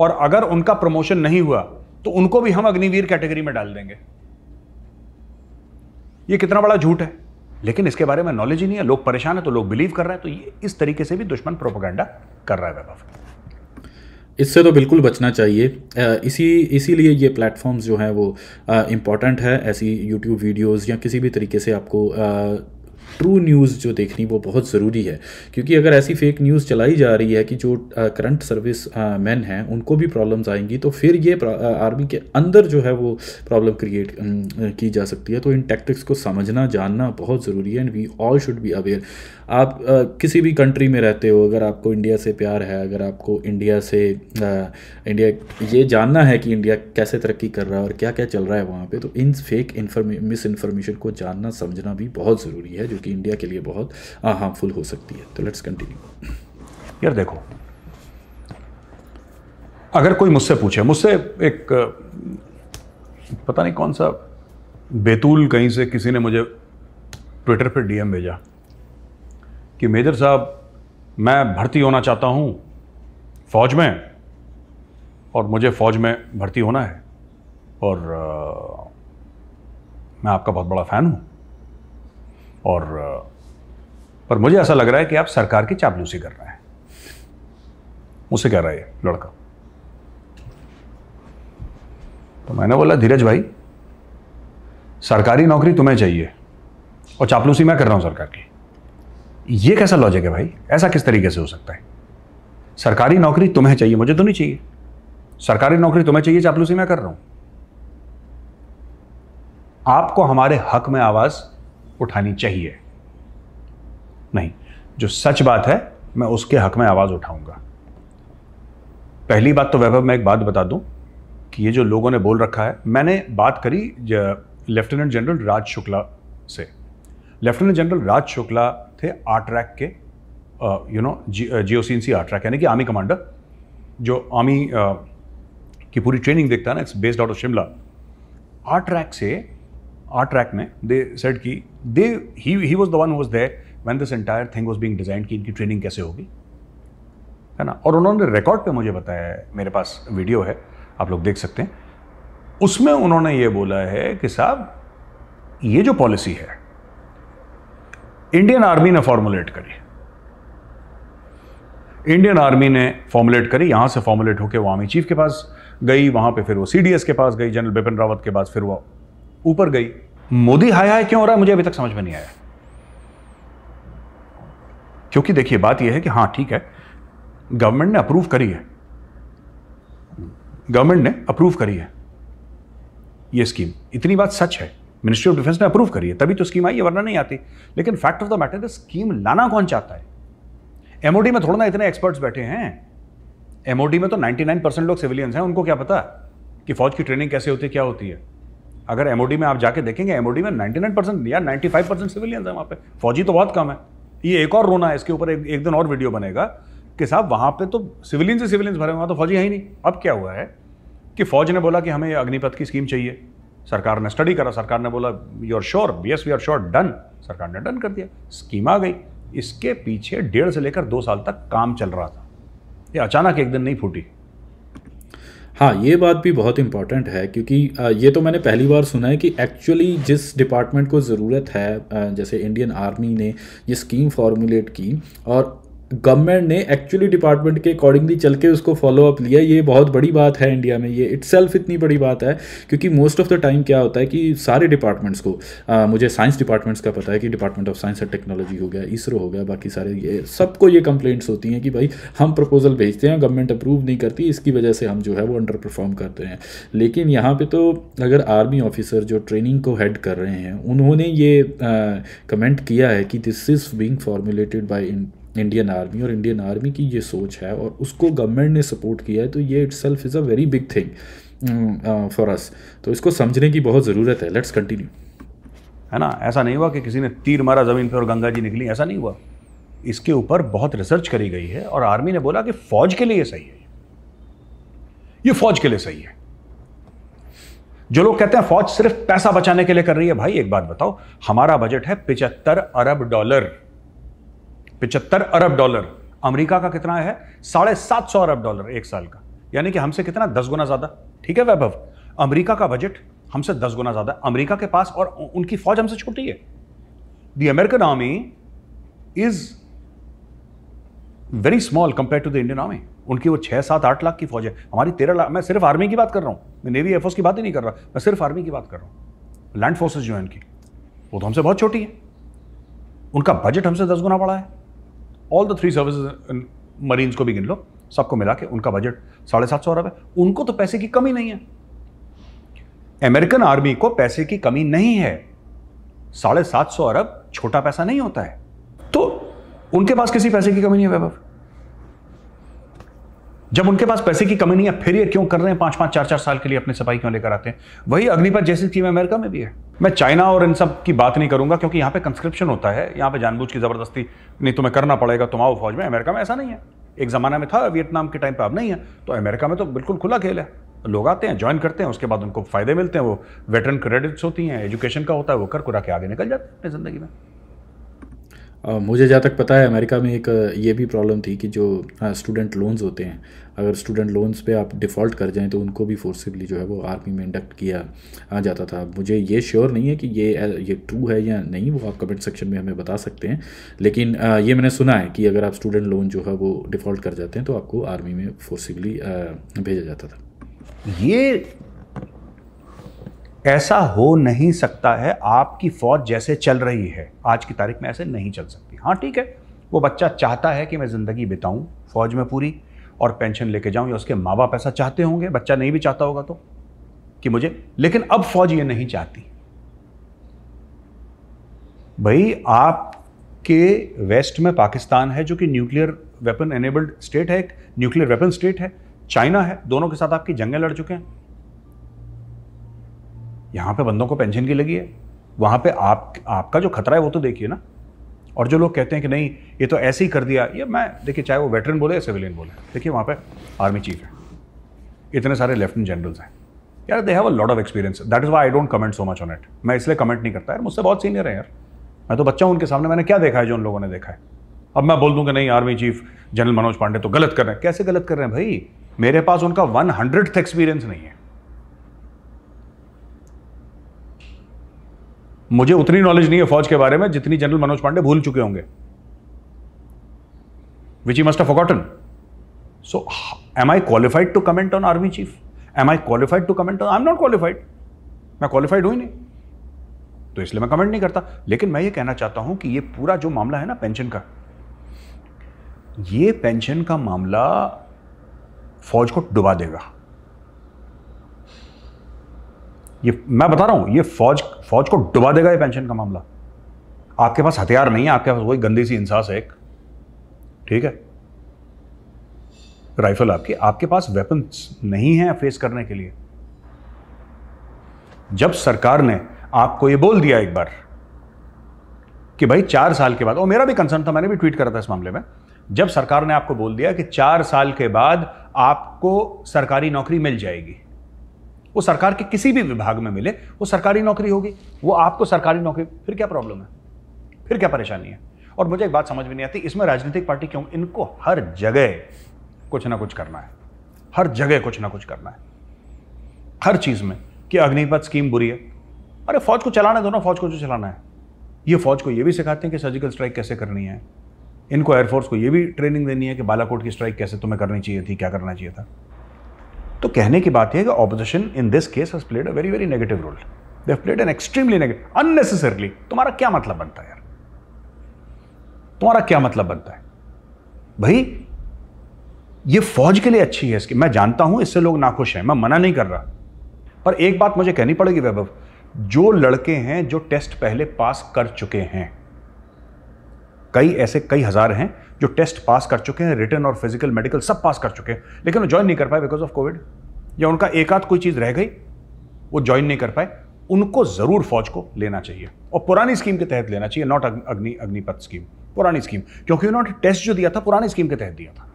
और अगर उनका प्रमोशन नहीं हुआ तो उनको भी हम अग्निवीर कैटेगरी में डाल देंगे ये कितना बड़ा झूठ है लेकिन इसके बारे में नॉलेज ही नहीं है लोग परेशान है तो लोग बिलीव कर रहे हैं तो ये इस तरीके से भी दुश्मन प्रोपोगंडा कर रहा है वैभव इससे तो बिल्कुल बचना चाहिए इसी इसीलिए ये प्लेटफॉर्म्स जो हैं वो इम्पॉर्टेंट है ऐसी यूट्यूब वीडियोस या किसी भी तरीके से आपको ट्रू न्यूज़ जो देखनी वो बहुत ज़रूरी है क्योंकि अगर ऐसी फेक न्यूज़ चलाई जा रही है कि जो करंट सर्विस मैन हैं उनको भी प्रॉब्लम्स आएंगी तो फिर ये आर्मी के अंदर जो है वो प्रॉब्लम क्रिएट की जा सकती है तो इन टैक्टिक्स को समझना जानना बहुत ज़रूरी है and we all should be aware आप आ, किसी भी कंट्री में रहते हो अगर आपको इंडिया से प्यार है अगर आपको इंडिया से आ, इंडिया ये जानना है कि इंडिया कैसे तरक्की कर रहा है और क्या क्या चल रहा है वहाँ पर तो इन फेक इन्फॉर्मे मिस इन्फॉर्मेशन को जानना समझना भी बहुत ज़रूरी है जो कि इंडिया के लिए बहुत हार्मफुल हो सकती है तो लेट्स कंटिन्यू यार देखो अगर कोई मुझसे पूछे मुझसे एक पता नहीं कौन सा बैतूल कहीं से किसी ने मुझे ट्विटर पर डीएम भेजा कि मेजर साहब मैं भर्ती होना चाहता हूँ फ़ौज में और मुझे फ़ौज में भर्ती होना है और आ, मैं आपका बहुत बड़ा फ़ैन हूँ और पर मुझे ऐसा लग रहा है कि आप सरकार की चापलूसी कर रहे हैं मुझसे कह रहा है लड़का तो मैंने बोला धीरज भाई सरकारी नौकरी तुम्हें चाहिए और चापलूसी मैं कर रहा हूं सरकार की ये कैसा लॉजिक है भाई ऐसा किस तरीके से हो सकता है सरकारी नौकरी तुम्हें चाहिए मुझे तो नहीं चाहिए सरकारी नौकरी तुम्हें चाहिए चापलूसी मैं कर रहा हूं आपको हमारे हक में आवाज उठानी चाहिए नहीं जो सच बात है मैं उसके हक में आवाज़ उठाऊंगा पहली बात तो वैभव मैं एक बात बता दूं कि ये जो लोगों ने बोल रखा है मैंने बात करी लेफ्टिनेंट जनरल राज शुक्ला से लेफ्टिनेंट जनरल राज शुक्ला थे आर्ट रैक के you know G O C in C ARTRAC यानी कि आर्मी कमांडर जो आर्मी की पूरी ट्रेनिंग देखता है ना it's based out of Shimla ARTRAC से art ट्रैक में दे सेट की the he was the one was there when this entire thing was being design की इनकी ट्रेनिंग कैसे होगी है ना और उन्होंने रिकॉर्ड पे मुझे बताया है मेरे पास वीडियो है आप लोग देख सकते हैं उसमें उन्होंने ये बोला है कि साहब ये जो पॉलिसी है इंडियन आर्मी ने फॉर्मुलेट करी इंडियन आर्मी ने फॉर्मुलेट करी यहां से फॉर्मुलेट होकर वो आर्मी चीफ के पास गई वहां पे फिर वो सीडीएस के पास गई जनरल बिपिन रावत के पास फिर वो ऊपर गई मोदी हाय हाय क्यों हो रहा है मुझे अभी तक समझ में नहीं आया क्योंकि देखिए बात यह है कि हां ठीक है गवर्नमेंट ने अप्रूव करी है गवर्नमेंट ने अप्रूव करी है यह स्कीम इतनी बात सच है मिनिस्ट्री ऑफ डिफेंस ने अप्रूव करी है तभी तो स्कीम आई है वरना नहीं आती लेकिन fact of the matter scheme लाना कौन चाहता है एमओडी में थोड़ा ना इतने एक्सपर्ट्स बैठे हैं एमओडी में तो 99 परसेंट लोग सिविलियंस हैं उनको क्या पता कि फौज की ट्रेनिंग कैसे होती है क्या होती है अगर एम में आप जाके देखेंगे एम में 99 परसेंट या 95 परसेंट सिविलियंस है वहाँ पे फौजी तो बहुत कम है ये एक और रोना है इसके ऊपर एक, एक दिन और वीडियो बनेगा कि साहब वहाँ पे तो सिविलियन से सिविलियंस भरे वहाँ तो फौजी है ही नहीं अब क्या हुआ है कि फौज ने बोला कि हमें अग्निपथ की स्कीम चाहिए सरकार ने स्टडी करा सरकार ने बोला you are sure as we are sure done सरकार ने डन कर दिया स्कीम आ गई इसके पीछे डेढ़ से लेकर दो साल तक काम चल रहा था ये अचानक एक दिन नहीं फूटी हाँ ये बात भी बहुत इंपॉर्टेंट है क्योंकि ये तो मैंने पहली बार सुना है कि एक्चुअली जिस डिपार्टमेंट को ज़रूरत है जैसे इंडियन आर्मी ने ये स्कीम फॉर्मुलेट की और गवर्नमेंट ने एक्चुअली डिपार्टमेंट के अकॉर्डिंगली चल के उसको फॉलोअप लिया ये बहुत बड़ी बात है इंडिया में ये इट्सल्फ इतनी बड़ी बात है क्योंकि मोस्ट ऑफ द टाइम क्या होता है कि सारे डिपार्टमेंट्स को आ, मुझे साइंस डिपार्टमेंट्स का पता है कि department of science and technology हो गया इसरो हो गया बाकी सारे ये सबको ये कंप्लेंट्स होती हैं कि भाई हम प्रपोजल भेजते हैं गवर्नमेंट अप्रूव नहीं करती इसकी वजह से हम जो है वो अंडर परफॉर्म करते हैं लेकिन यहाँ पर तो अगर आर्मी ऑफिसर जो ट्रेनिंग को हेड कर रहे हैं उन्होंने ये कमेंट किया है कि this is being formulated by Indian army और इंडियन आर्मी की ये सोच है और उसको गवर्नमेंट ने सपोर्ट किया है तो ये itself is a very big thing for us तो इसको समझने की बहुत ज़रूरत है लेट्स कंटिन्यू है ना ऐसा नहीं हुआ कि किसी ने तीर मारा ज़मीन पर और गंगा जी निकली ऐसा नहीं हुआ इसके ऊपर बहुत रिसर्च करी गई है और आर्मी ने बोला कि फौज के लिए सही है ये फौज के लिए सही है जो लोग कहते हैं फौज सिर्फ पैसा बचाने के लिए कर रही है भाई एक बात बताओ हमारा बजट है पिचहत्तर अरब डॉलर पिचहत्तर अरब डॉलर अमेरिका का कितना है साढ़े सात सौ अरब डॉलर एक साल का यानी कि हमसे कितना दस गुना ज़्यादा ठीक है वैभव अमेरिका का बजट हमसे दस गुना ज़्यादा अमेरिका के पास और उनकी फौज हमसे छोटी है the American army is very small compare to the Indian army उनकी वो छः सात आठ लाख की फौज है हमारी तेरह लाख मैं सिर्फ आर्मी की बात कर रहा हूँ मैं नेवी एयरफोर्स की बात ही नहीं कर रहा मैं सिर्फ आर्मी की बात कर रहा हूँ लैंड फोर्सेज जो है इनकी वो तो हमसे बहुत छोटी है उनका बजट हमसे दस गुना बड़ा है all the three services marines को भी गिन लो सबको मिला के उनका बजट साढ़े सात सौ अरब है उनको तो पैसे की कमी नहीं है अमेरिकन आर्मी को पैसे की कमी नहीं है साढ़े सात सौ अरब छोटा पैसा नहीं होता है तो उनके पास किसी पैसे की कमी नहीं है वैभव जब उनके पास पैसे की कमी नहीं है फिर ये क्यों कर रहे हैं पांच पांच चार चार साल के लिए अपने सफाई क्यों लेकर आते हैं वही अग्निपथ जैसी स्कीम अमेरिका में भी है मैं चाइना और इन सब की बात नहीं करूंगा क्योंकि यहाँ पे कंस्क्रिप्शन होता है यहाँ पे जानबूझ की जबरदस्ती नहीं तुम्हें करना पड़ेगा तुम आओ फौज में अमेरिका में ऐसा नहीं है एक ज़माना में था वियतनाम के टाइम पर अब नहीं है तो अमेरिका में तो बिल्कुल खुला खेल है लोग आते हैं ज्वाइन करते हैं उसके बाद उनको फ़ायदे मिलते हैं वो वेटरन क्रेडिट्स होती हैं एजुकेशन का होता है वो कर करा के आगे निकल जाते हैं अपनी ज़िंदगी में मुझे जहाँ तक पता है अमेरिका में एक ये भी प्रॉब्लम थी कि जो स्टूडेंट हाँ, लोन्स होते हैं अगर स्टूडेंट लोन्स पे आप डिफ़ॉल्ट कर जाएं तो उनको भी फोर्सिबली जो है वो आर्मी में इंडक्ट किया आ जाता था मुझे ये श्योर नहीं है कि ये ये ट्रू है या नहीं वो आप कमेंट सेक्शन में हमें बता सकते हैं लेकिन ये मैंने सुना है कि अगर आप स्टूडेंट लोन जो है वो डिफ़ॉल्ट कर जाते हैं तो आपको आर्मी में फोर्सिबली भेजा जाता था ये ऐसा हो नहीं सकता है आपकी फौज जैसे चल रही है आज की तारीख में ऐसे नहीं चल सकती हाँ ठीक है वो बच्चा चाहता है कि मैं ज़िंदगी बिताऊँ फौज में पूरी और पेंशन लेके जाऊँ या उसके माँ बाप ऐसा चाहते होंगे बच्चा नहीं भी चाहता होगा तो कि मुझे लेकिन अब फौज ये नहीं चाहती भाई आपके वेस्ट में पाकिस्तान है जो कि न्यूक्लियर वेपन एनेबल्ड स्टेट है एक न्यूक्लियर वेपन स्टेट है चाइना है दोनों के साथ आपकी जंगें लड़ चुके हैं यहाँ पे बंदों को पेंशन की लगी है वहाँ पे आप आपका जो खतरा है वो तो देखिए ना और जो लोग कहते हैं कि नहीं ये तो ऐसे ही कर दिया ये मैं देखिए चाहे वो वेटरन बोले या सिविलियन बोले देखिए वहाँ पर आर्मी चीफ है इतने सारे लेफ्टिनेंट जनरल्स हैं यार they have a lot of experience that is why I don't comment so much on it मैं इसलिए कमेंट नहीं करता यार मुझसे बहुत सीनियर है यार मैं तो बच्चा हूँ उनके सामने मैंने क्या देखा है जो उन लोगों ने देखा है अब मैं बोल दूँ कि नहीं army chief general Manoj Pandey तो गलत कर रहे हैं कैसे गलत कर रहे हैं भाई मेरे पास उनका वन हंड्रेड एक्सपीरियंस नहीं है मुझे उतनी नॉलेज नहीं है फौज के बारे में जितनी जनरल मनोज पांडे भूल चुके होंगे विच ई मस्ट अकॉटन so am I qualified to comment on army chief am I qualified to comment on I am not qualified मैं क्वालिफाइड हुई नहीं तो इसलिए मैं कमेंट नहीं करता लेकिन मैं ये कहना चाहता हूं कि ये पूरा जो मामला है ना पेंशन का ये पेंशन का मामला फौज को डुबा देगा ये मैं बता रहा हूँ ये फौज फौज को डुबा देगा ये पेंशन का मामला आपके पास हथियार नहीं है आपके पास वही गंदी सी इंसास है एक ठीक है राइफल आपकी आपके पास वेपन्स नहीं है फेस करने के लिए जब सरकार ने आपको ये बोल दिया एक बार कि भाई चार साल के बाद और मेरा भी कंसर्न था मैंने भी ट्वीट करा था इस मामले में जब सरकार ने आपको बोल दिया कि चार साल के बाद आपको सरकारी नौकरी मिल जाएगी वो सरकार के किसी भी विभाग में मिले वो सरकारी नौकरी होगी वो आपको सरकारी नौकरी फिर क्या प्रॉब्लम है फिर क्या परेशानी है और मुझे एक बात समझ में नहीं आती इसमें राजनीतिक पार्टी क्यों इनको हर जगह कुछ ना कुछ करना है हर जगह कुछ ना कुछ करना है हर चीज़ में कि अग्निपथ स्कीम बुरी है अरे फौज को चलाना दोनों फौज को जो चलाना है ये फौज को ये भी सिखाते हैं कि सर्जिकल स्ट्राइक कैसे करनी है इनको एयरफोर्स को ये भी ट्रेनिंग देनी है कि बालाकोट की स्ट्राइक कैसे तुम्हें करनी चाहिए थी क्या करना चाहिए था तो कहने की बात यह कि opposition in this case has played a very very negative role they have played an extremely negative unnecessarily तुम्हारा क्या मतलब बनता है यार तुम्हारा क्या मतलब बनता है भाई ये फौज के लिए अच्छी है इसकी मैं जानता हूं इससे लोग नाखुश हैं मैं मना नहीं कर रहा पर एक बात मुझे कहनी पड़ेगी वैभव जो लड़के हैं जो टेस्ट पहले पास कर चुके हैं कई ऐसे कई हजार हैं जो टेस्ट पास कर चुके हैं रिटर्न और फिजिकल मेडिकल सब पास कर चुके हैं लेकिन वो ज्वाइन नहीं कर पाए बिकॉज ऑफ कोविड या उनका एक आध कोई चीज़ रह गई वो ज्वाइन नहीं कर पाए उनको ज़रूर फौज को लेना चाहिए और पुरानी स्कीम के तहत लेना चाहिए नॉट अग्नि अग्निपथ स्कीम पुरानी स्कीम क्योंकि उन्होंने टेस्ट जो दिया था पुरानी स्कीम के तहत दिया था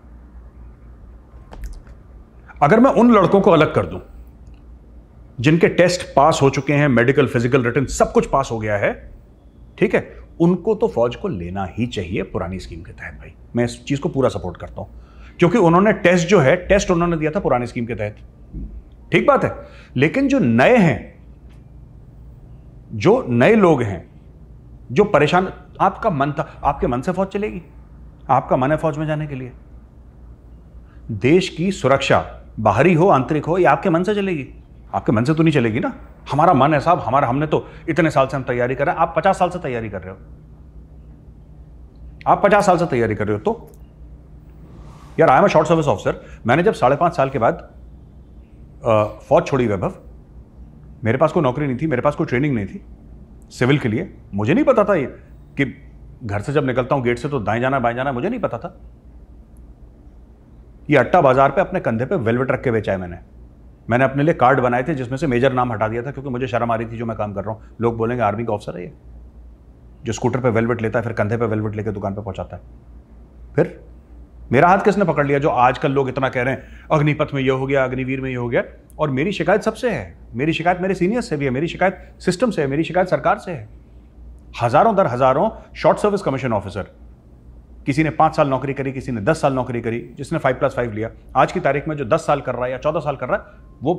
अगर मैं उन लड़कों को अलग कर दूं जिनके टेस्ट पास हो चुके हैं मेडिकल फिजिकल रिटर्न सब कुछ पास हो गया है ठीक है उनको तो फौज को लेना ही चाहिए पुरानी स्कीम के तहत भाई मैं इस चीज़ को पूरा सपोर्ट करता हूं क्योंकि उन्होंने टेस्ट जो है टेस्ट उन्होंने दिया था पुरानी स्कीम के तहत ठीक बात है लेकिन जो नए हैं जो नए लोग हैं जो परेशान आपका मन था आपके मन से फौज चलेगी आपका मन है फौज में जाने के लिए देश की सुरक्षा बाहरी हो आंतरिक हो या आपके मन से चलेगी आपके मन से तो नहीं चलेगी ना हमारा मन है साहब हमारा हमने तो इतने साल से हम तैयारी कर रहे हैं आप पचास साल से तैयारी कर रहे हो आप पचास साल से तैयारी कर रहे हो तो यार I am short service officer मैंने जब साढ़े पाँच साल के बाद फौज छोड़ी वैभव मेरे पास कोई नौकरी नहीं थी मेरे पास कोई ट्रेनिंग नहीं थी सिविल के लिए मुझे नहीं पता था ये कि घर से जब निकलता हूँ गेट से तो दाएं जाना बाएं जाना मुझे नहीं पता था ये अट्टा बाजार पे अपने कंधे पे वेलवेट रख के बेचा है मैंने मैंने अपने लिए कार्ड बनाए थे जिसमें से मेजर नाम हटा दिया था क्योंकि मुझे शर्म आ रही थी जो मैं काम कर रहा हूँ लोग बोलेंगे आर्मी का ऑफिसर है ये जो स्कूटर पर वेलवेट लेता है फिर कंधे पर वेलवेट लेकर दुकान पर पहुंचाता है फिर मेरा हाथ किसने पकड़ लिया जो आजकल लोग इतना कह रहे हैं अग्निपथ में ये हो गया अग्निवीर में ये हो गया और मेरी शिकायत सबसे है मेरी शिकायत मेरे सीनियर से भी है मेरी शिकायत सिस्टम से है मेरी शिकायत सरकार से है हजारों दर हजारों शॉर्ट सर्विस कमीशन ऑफिसर किसी ने पाँच साल नौकरी करी किसी ने दस साल नौकरी करी जिसने फाइव प्लस फाइव लिया आज की तारीख में जो दस साल कर रहा है या चौदह साल कर रहा है वो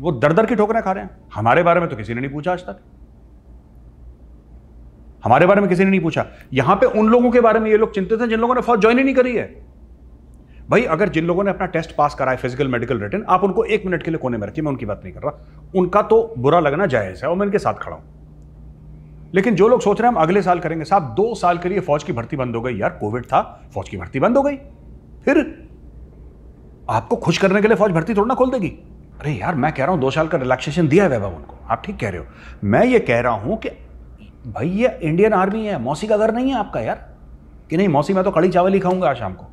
वो दर दर की ठोकरें खा रहे हैं हमारे बारे में तो किसी ने नहीं पूछा आज तक हमारे बारे में किसी ने नहीं पूछा यहां पे उन लोगों के बारे में ये लोग चिंतित हैं जिन लोगों ने फौज ज्वाइन ही नहीं करी है भाई अगर जिन लोगों ने अपना टेस्ट पास करा है फिजिकल मेडिकल रिटर्न आप उनको एक मिनट के लिए कोने में रखिए मैं उनकी बात नहीं कर रहा उनका तो बुरा लगना जायज़ है और मैं इनके साथ खड़ा हूं लेकिन जो लोग सोच रहे हैं हम अगले साल करेंगे साहब दो साल के लिए फौज की भर्ती बंद हो गई यार कोविड था फौज की भर्ती बंद हो गई फिर आपको खुश करने के लिए फौज भर्ती थोड़ा ना खोल देगी अरे यार मैं कह रहा हूं दो साल का रिलैक्सेशन दिया है वैभव उनको आप ठीक कह रहे हो मैं ये कह रहा हूं कि भाई ये इंडियन आर्मी है मौसी का घर नहीं है आपका यार कि नहीं मौसी मैं तो कड़ी चावल ही खाऊंगा आज शाम को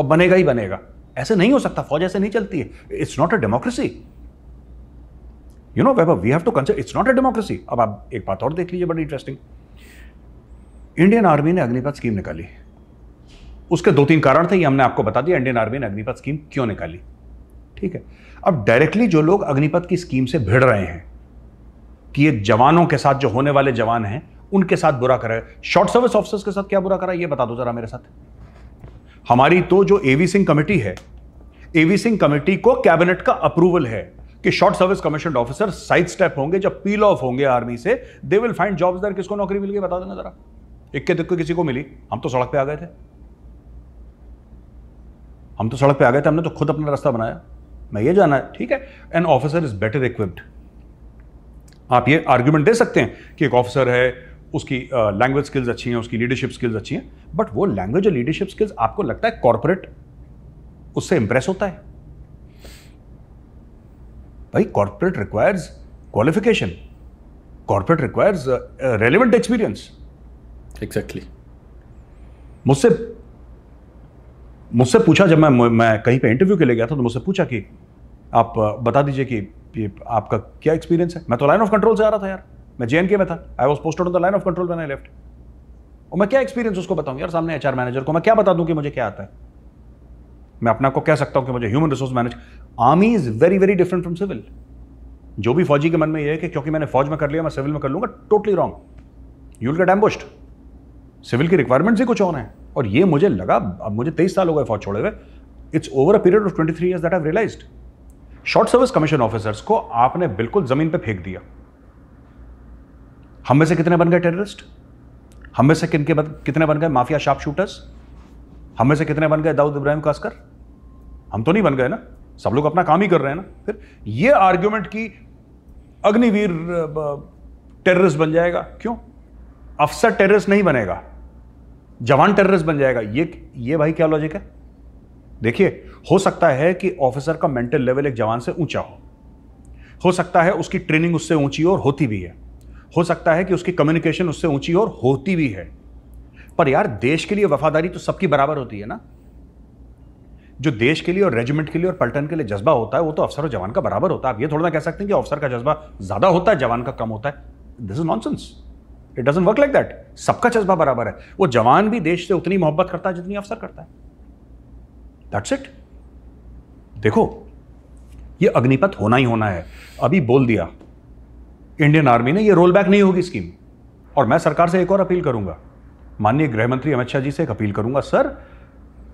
और बनेगा ही बनेगा ऐसे नहीं हो सकता फौज ऐसे नहीं चलती है it's not a democracy you know whatever we have to concern it's not a democracy अब आप एक बात और देख लीजिए बड़ी इंटरेस्टिंग इंडियन आर्मी ने अग्निपथ स्कीम निकाली उसके दो तीन कारण थे ये हमने आपको बता दिया इंडियन आर्मी ने अग्निपथ स्कीम क्यों निकाली ठीक है अब डायरेक्टली जो लोग अग्निपथ की स्कीम से भिड़ रहे हैं कि ये जवानों के साथ जो होने वाले जवान हैं उनके साथ बुरा करा शॉर्ट सर्विस ऑफिसर्स के साथ क्या बुरा करा ये बता दो जरा मेरे साथ हमारी तो जो एवी सिंह कमेटी है एवी सिंह कमेटी को कैबिनेट का अप्रूवल है कि short service commission officer side step होंगे जब पील ऑफ होंगे आर्मी से they will find jobs there किसको नौकरी मिल गई बता देना जरा इक्के दुक्के किसी को मिली हम तो सड़क पे आ गए थे हम तो सड़क पे आ गए थे हमने तो खुद अपना रास्ता बनाया मैं ये जाना है ठीक है an officer is better equipped आप ये आर्ग्यूमेंट दे सकते हैं कि एक ऑफिसर है उसकी लैंग्वेज uh, स्किल्स अच्छी हैं उसकी लीडरशिप स्किल्स अच्छी हैं बट वो लैंग्वेज और लीडरशिप स्किल्स आपको लगता है कॉरपोरेट उससे इंप्रेस होता है भाई corporate requires qualification corporate requires relevant experience exactly मुझसे मुझसे पूछा जब मैं मैं कहीं पे इंटरव्यू के लिए गया था तो मुझसे पूछा कि आप uh, बता दीजिए कि आपका क्या एक्सपीरियंस है मैं तो लाइन ऑफ कंट्रोल से आ रहा था यार मैं जे में था I was posted on the line of control मैंने लेफ्ट और मैं क्या एक्सपीरियंस उसको बताऊँ यार सामने एच मैनेजर को मैं क्या बता दूँ कि मुझे क्या आता है मैं अपने आपको कह सकता हूं कि मुझे human resource manage army is very very different from civil जो भी फौजी के मन में यह है कि क्योंकि मैंने फौज में कर लिया मैं सिविल में कर लूंगा totally wrong you'll get ambushed civil की रिक्वायरमेंट ही कुछ और हैं और ये मुझे लगा अब मुझे तेईस साल हो गए फौज छोड़े हुए it's over a period of twenty three year that I realise short service commission officers को आपने बिल्कुल जमीन पर फेंक दिया हम में से कितने बन गए टेररिस्ट हम में से किनके बन, कितने बन गए माफिया शार्प शूटर्स हम में से कितने बन गए दाऊद इब्राहिम का हम तो नहीं बन गए ना सब लोग अपना काम ही कर रहे हैं ना फिर ये आर्ग्यूमेंट की अग्निवीर टेररिस्ट बन जाएगा क्यों अफसर टेररिस्ट नहीं बनेगा जवान टेररिस्ट बन जाएगा ये ये भाई क्या लॉजिक है देखिए हो सकता है कि ऑफिसर का मेंटल लेवल एक जवान से ऊंचा हो हो सकता है उसकी ट्रेनिंग उससे ऊंची और होती भी है हो सकता है कि उसकी कम्युनिकेशन उससे ऊंची और होती भी है पर यार देश के लिए वफादारी तो सबकी बराबर होती है ना जो देश के लिए और रेजिमेंट के लिए और पलटन के लिए जज्बा होता है वो तो अफसर और जवान का बराबर होता है आप ये थोड़ा ना कह सकते हैं कि अफसर का जज्बा ज्यादा होता है जवान का कम होता है this is nonsense it doesn't work like that सबका जज्बा बराबर है वो जवान भी देश से उतनी मोहब्बत करता है जितनी अफसर करता है दैट्स इट देखो ये अग्निपथ होना ही होना है अभी बोल दिया इंडियन आर्मी ने ये रोल बैक नहीं होगी स्कीम और मैं सरकार से एक और अपील करूंगा माननीय गृहमंत्री अमित शाह जी से एक अपील करूंगा सर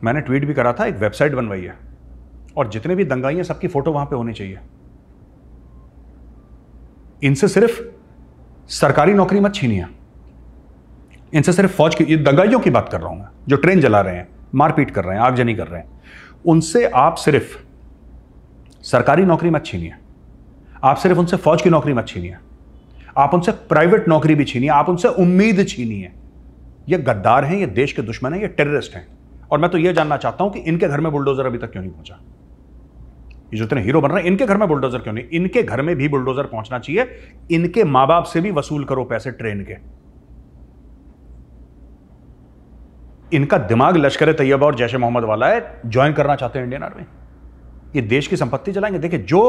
मैंने ट्वीट भी करा था एक वेबसाइट बनवाई है और जितने भी दंगाई हैं सबकी फोटो वहां पे होनी चाहिए इनसे सिर्फ सरकारी नौकरी मत छीनिए इनसे सिर्फ फौज की दंगाइयों की बात कर रहा हूं मैं जो ट्रेन जला रहे हैं मारपीट कर रहे हैं आगजनी कर रहे हैं उनसे आप सिर्फ सरकारी नौकरी मत छीनिए आप सिर्फ उनसे फौज की नौकरी मत छीनिए आप उनसे प्राइवेट नौकरी भी छीनिए आप उनसे उम्मीद छीनिए ये गद्दार हैं ये देश के दुश्मन हैं ये टेररिस्ट हैं और मैं तो ये जानना चाहता हूं कि इनके घर में बुलडोजर अभी तक क्यों नहीं पहुंचा ये जो इतने हीरो बन रहे हैं इनके घर में बुलडोजर क्यों नहीं इनके घर में भी बुलडोजर पहुंचना चाहिए इनके माँ बाप से भी वसूल करो पैसे ट्रेन के इनका दिमाग लश्कर तैयबा और जैश मोहम्मद वाला है ज्वाइन करना चाहते हैं इंडियन आर्मी ये देश की संपत्ति चलाएंगे देखिए जो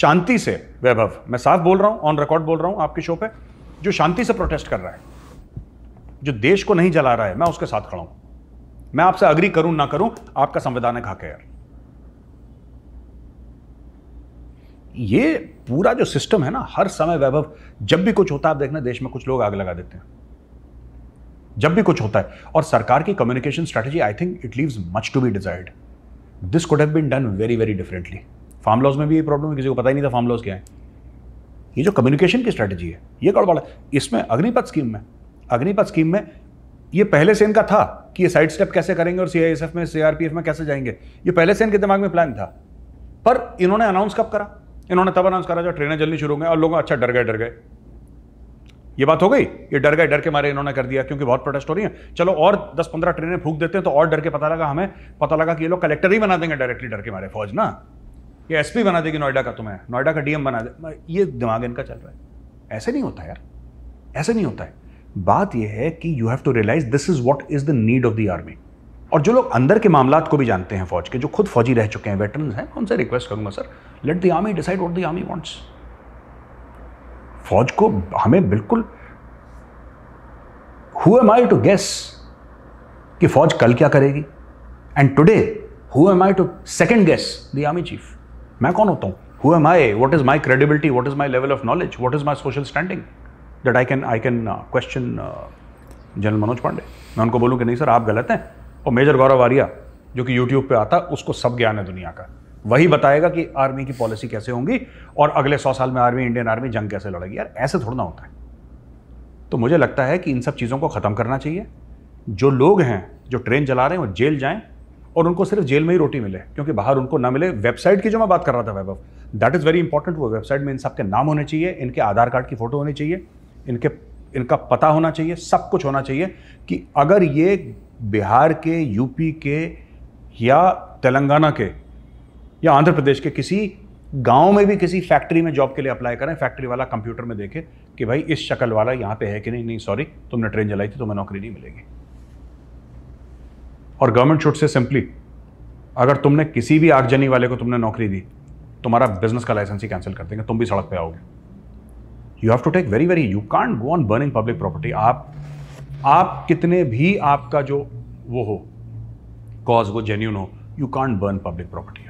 शांति से वैभव मैं साफ बोल रहा हूं ऑन रिकॉर्ड बोल रहा हूं आपके शो पे जो शांति से प्रोटेस्ट कर रहा है जो देश को नहीं जला रहा है मैं उसके साथ खड़ा हूं मैं आपसे अग्री करूं ना करूं आपका संवैधानिक हक है यार ये पूरा जो सिस्टम है ना हर समय वैभव जब भी कुछ होता है आप देखना देश में कुछ लोग आग लगा देते हैं जब भी कुछ होता है और सरकार की communication strategy I think it leaves much to be desired this could have been done very very differently farm laws में भी ये प्रॉब्लम है किसी को पता ही नहीं था फार्म लॉज क्या है ये जो कम्युनिकेशन की स्ट्रेटेजी है ये गड़बड़ है इसमें अग्निपथ स्कीम में अग्निपथ स्कीम में ये पहले से इनका था कि ये साइड स्टेप कैसे करेंगे और सीआईएसएफ में सीआरपीएफ में कैसे जाएंगे ये पहले से इनके दिमाग में प्लान था पर इन्होंने अनाउंस कब करा इन्होंने तब अनाउंस करा जब ट्रेनें जल्दी शुरू हो गई और लोग अच्छा डर गए डर गए ये बात हो गई ये डर गए डर के मारे इन्होंने कर दिया क्योंकि बहुत प्रोटेस्ट हो रही है चलो और दस पंद्रह ट्रेनें फूक देते हैं तो और डर के पता लगा हमें पता लगा कि ये लोग कलेक्टर ही बना देंगे डायरेक्टली डर के मारे फौज ना ये एसपी बना देगी नोएडा का तुम्हें नोएडा का डीएम बना दे ये दिमाग इनका चल रहा है ऐसे नहीं होता यार ऐसे नहीं होता है बात यह है कि you have to realise this is what is the need of the army और जो लोग अंदर के मामला को भी जानते हैं फौज के जो खुद फौजी रह चुके हैं वेटरन हैं उनसे रिक्वेस्ट करूंगा sir let the army decide what the army wants फौज को हमें बिल्कुल who am I to guess कि फौज कल क्या करेगी and today who am I to second guess the army chief मैं कौन होता हूं who am I what is my credibility what is my level of knowledge what is my social standing that I can I can question general Manoj Pandey मैं उनको बोलूँ कि नहीं sir आप गलत हैं और मेजर गौरव आर्या जो कि यूट्यूब पे आता उसको सब ज्ञान है दुनिया का वही बताएगा कि आर्मी की पॉलिसी कैसे होंगी और अगले सौ साल में आर्मी इंडियन आर्मी जंग कैसे लड़ेगी यार ऐसे थोड़ा ना होता है तो मुझे लगता है कि इन सब चीज़ों को ख़त्म करना चाहिए जो लोग हैं जो ट्रेन चला रहे हैं वो जेल जाएं और उनको सिर्फ जेल में ही रोटी मिले क्योंकि बाहर उनको ना मिले वेबसाइट की जो मैं बात कर रहा था Vaibhav that is very important वो वेबसाइट में इन सबके नाम होने चाहिए इनके आधार कार्ड की फ़ोटो होनी चाहिए इनके इनका पता होना चाहिए सब कुछ होना चाहिए कि अगर ये बिहार के यूपी के या तेलंगाना के या आंध्र प्रदेश के किसी गांव में भी किसी फैक्ट्री में जॉब के लिए अप्लाई करें फैक्ट्री वाला कंप्यूटर में देखे कि भाई इस शक्ल वाला यहां पे है कि नहीं नहीं सॉरी तुमने ट्रेन जलाई थी तो तुम्हें नौकरी नहीं मिलेगी और गवर्नमेंट शुड से सिंपली अगर तुमने किसी भी आगजनी वाले को तुमने नौकरी दी तुम्हारा बिजनेस का लाइसेंस ही कैंसिल कर देंगे तुम भी सड़क पर आओगे you have to take very very you can't go on burning public property आप आप कितने भी आपका जो वो हो कॉज वो जेन्यून हो you can't burn public property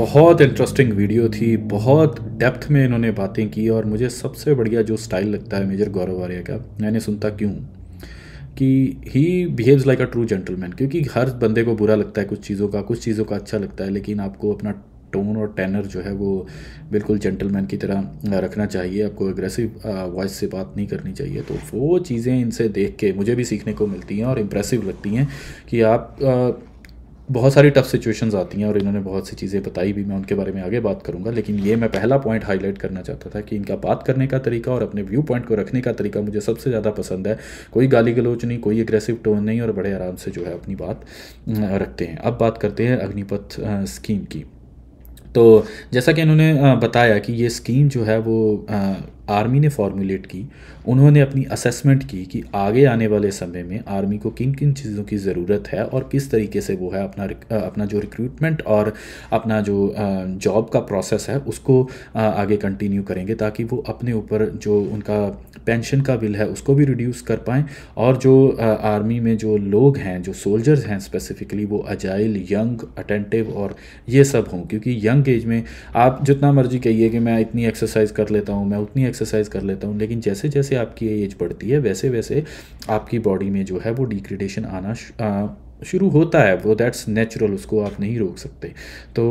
बहुत इंटरेस्टिंग वीडियो थी बहुत डेप्थ में इन्होंने बातें की और मुझे सबसे बढ़िया जो स्टाइल लगता है मेजर गौरव आर्य का मैंने सुनता क्यों कि he behaves like a true gentleman क्योंकि हर बंदे को बुरा लगता है कुछ चीज़ों का कुछ चीज़ों का अच्छा लगता है लेकिन आपको अपना टोन और टैनर जो है वो बिल्कुल जेंटलमैन की तरह रखना चाहिए आपको एग्रेसिव वॉइस से बात नहीं करनी चाहिए तो वो चीज़ें इनसे देख के मुझे भी सीखने को मिलती हैं और इम्प्रेसिव लगती हैं कि आप बहुत सारी टफ सिचुएशंस आती हैं और इन्होंने बहुत सी चीज़ें बताई भी मैं उनके बारे में आगे बात करूंगा लेकिन ये मैं पहला पॉइंट हाईलाइट करना चाहता था कि इनका बात करने का तरीका और अपने व्यू पॉइंट को रखने का तरीका मुझे सबसे ज़्यादा पसंद है कोई गाली गलोच नहीं कोई एग्रेसिव टोन नहीं और बड़े आराम से जो है अपनी बात रखते हैं अब बात करते हैं अग्निपथ स्कीम की तो जैसा कि इन्होंने बताया कि ये स्कीम जो है वो आर्मी ने फॉर्मुलेट की उन्होंने अपनी असेसमेंट की कि आगे आने वाले समय में आर्मी को किन किन चीज़ों की ज़रूरत है और किस तरीके से वो है अपना अपना जो रिक्रूटमेंट और अपना जो जॉब का प्रोसेस है उसको आगे कंटिन्यू करेंगे ताकि वो अपने ऊपर जो उनका पेंशन का बिल है उसको भी रिड्यूस कर पाएँ और जो आर्मी में जो लोग हैं जो सोल्जर्स हैं स्पेसिफिकली वो अजाइल यंग अटेंटिव और ये सब हों क्योंकि यंग एज में आप जितना मर्जी कहिए कि मैं इतनी एक्सरसाइज कर लेता हूँ मैं उतनी एक्सरसाइज कर लेता हूँ लेकिन जैसे जैसे आपकी एज बढ़ती है वैसे वैसे आपकी बॉडी में जो है वो डिग्रेडेशन आना शुरू होता है वो दैट्स नेचुरल उसको आप नहीं रोक सकते तो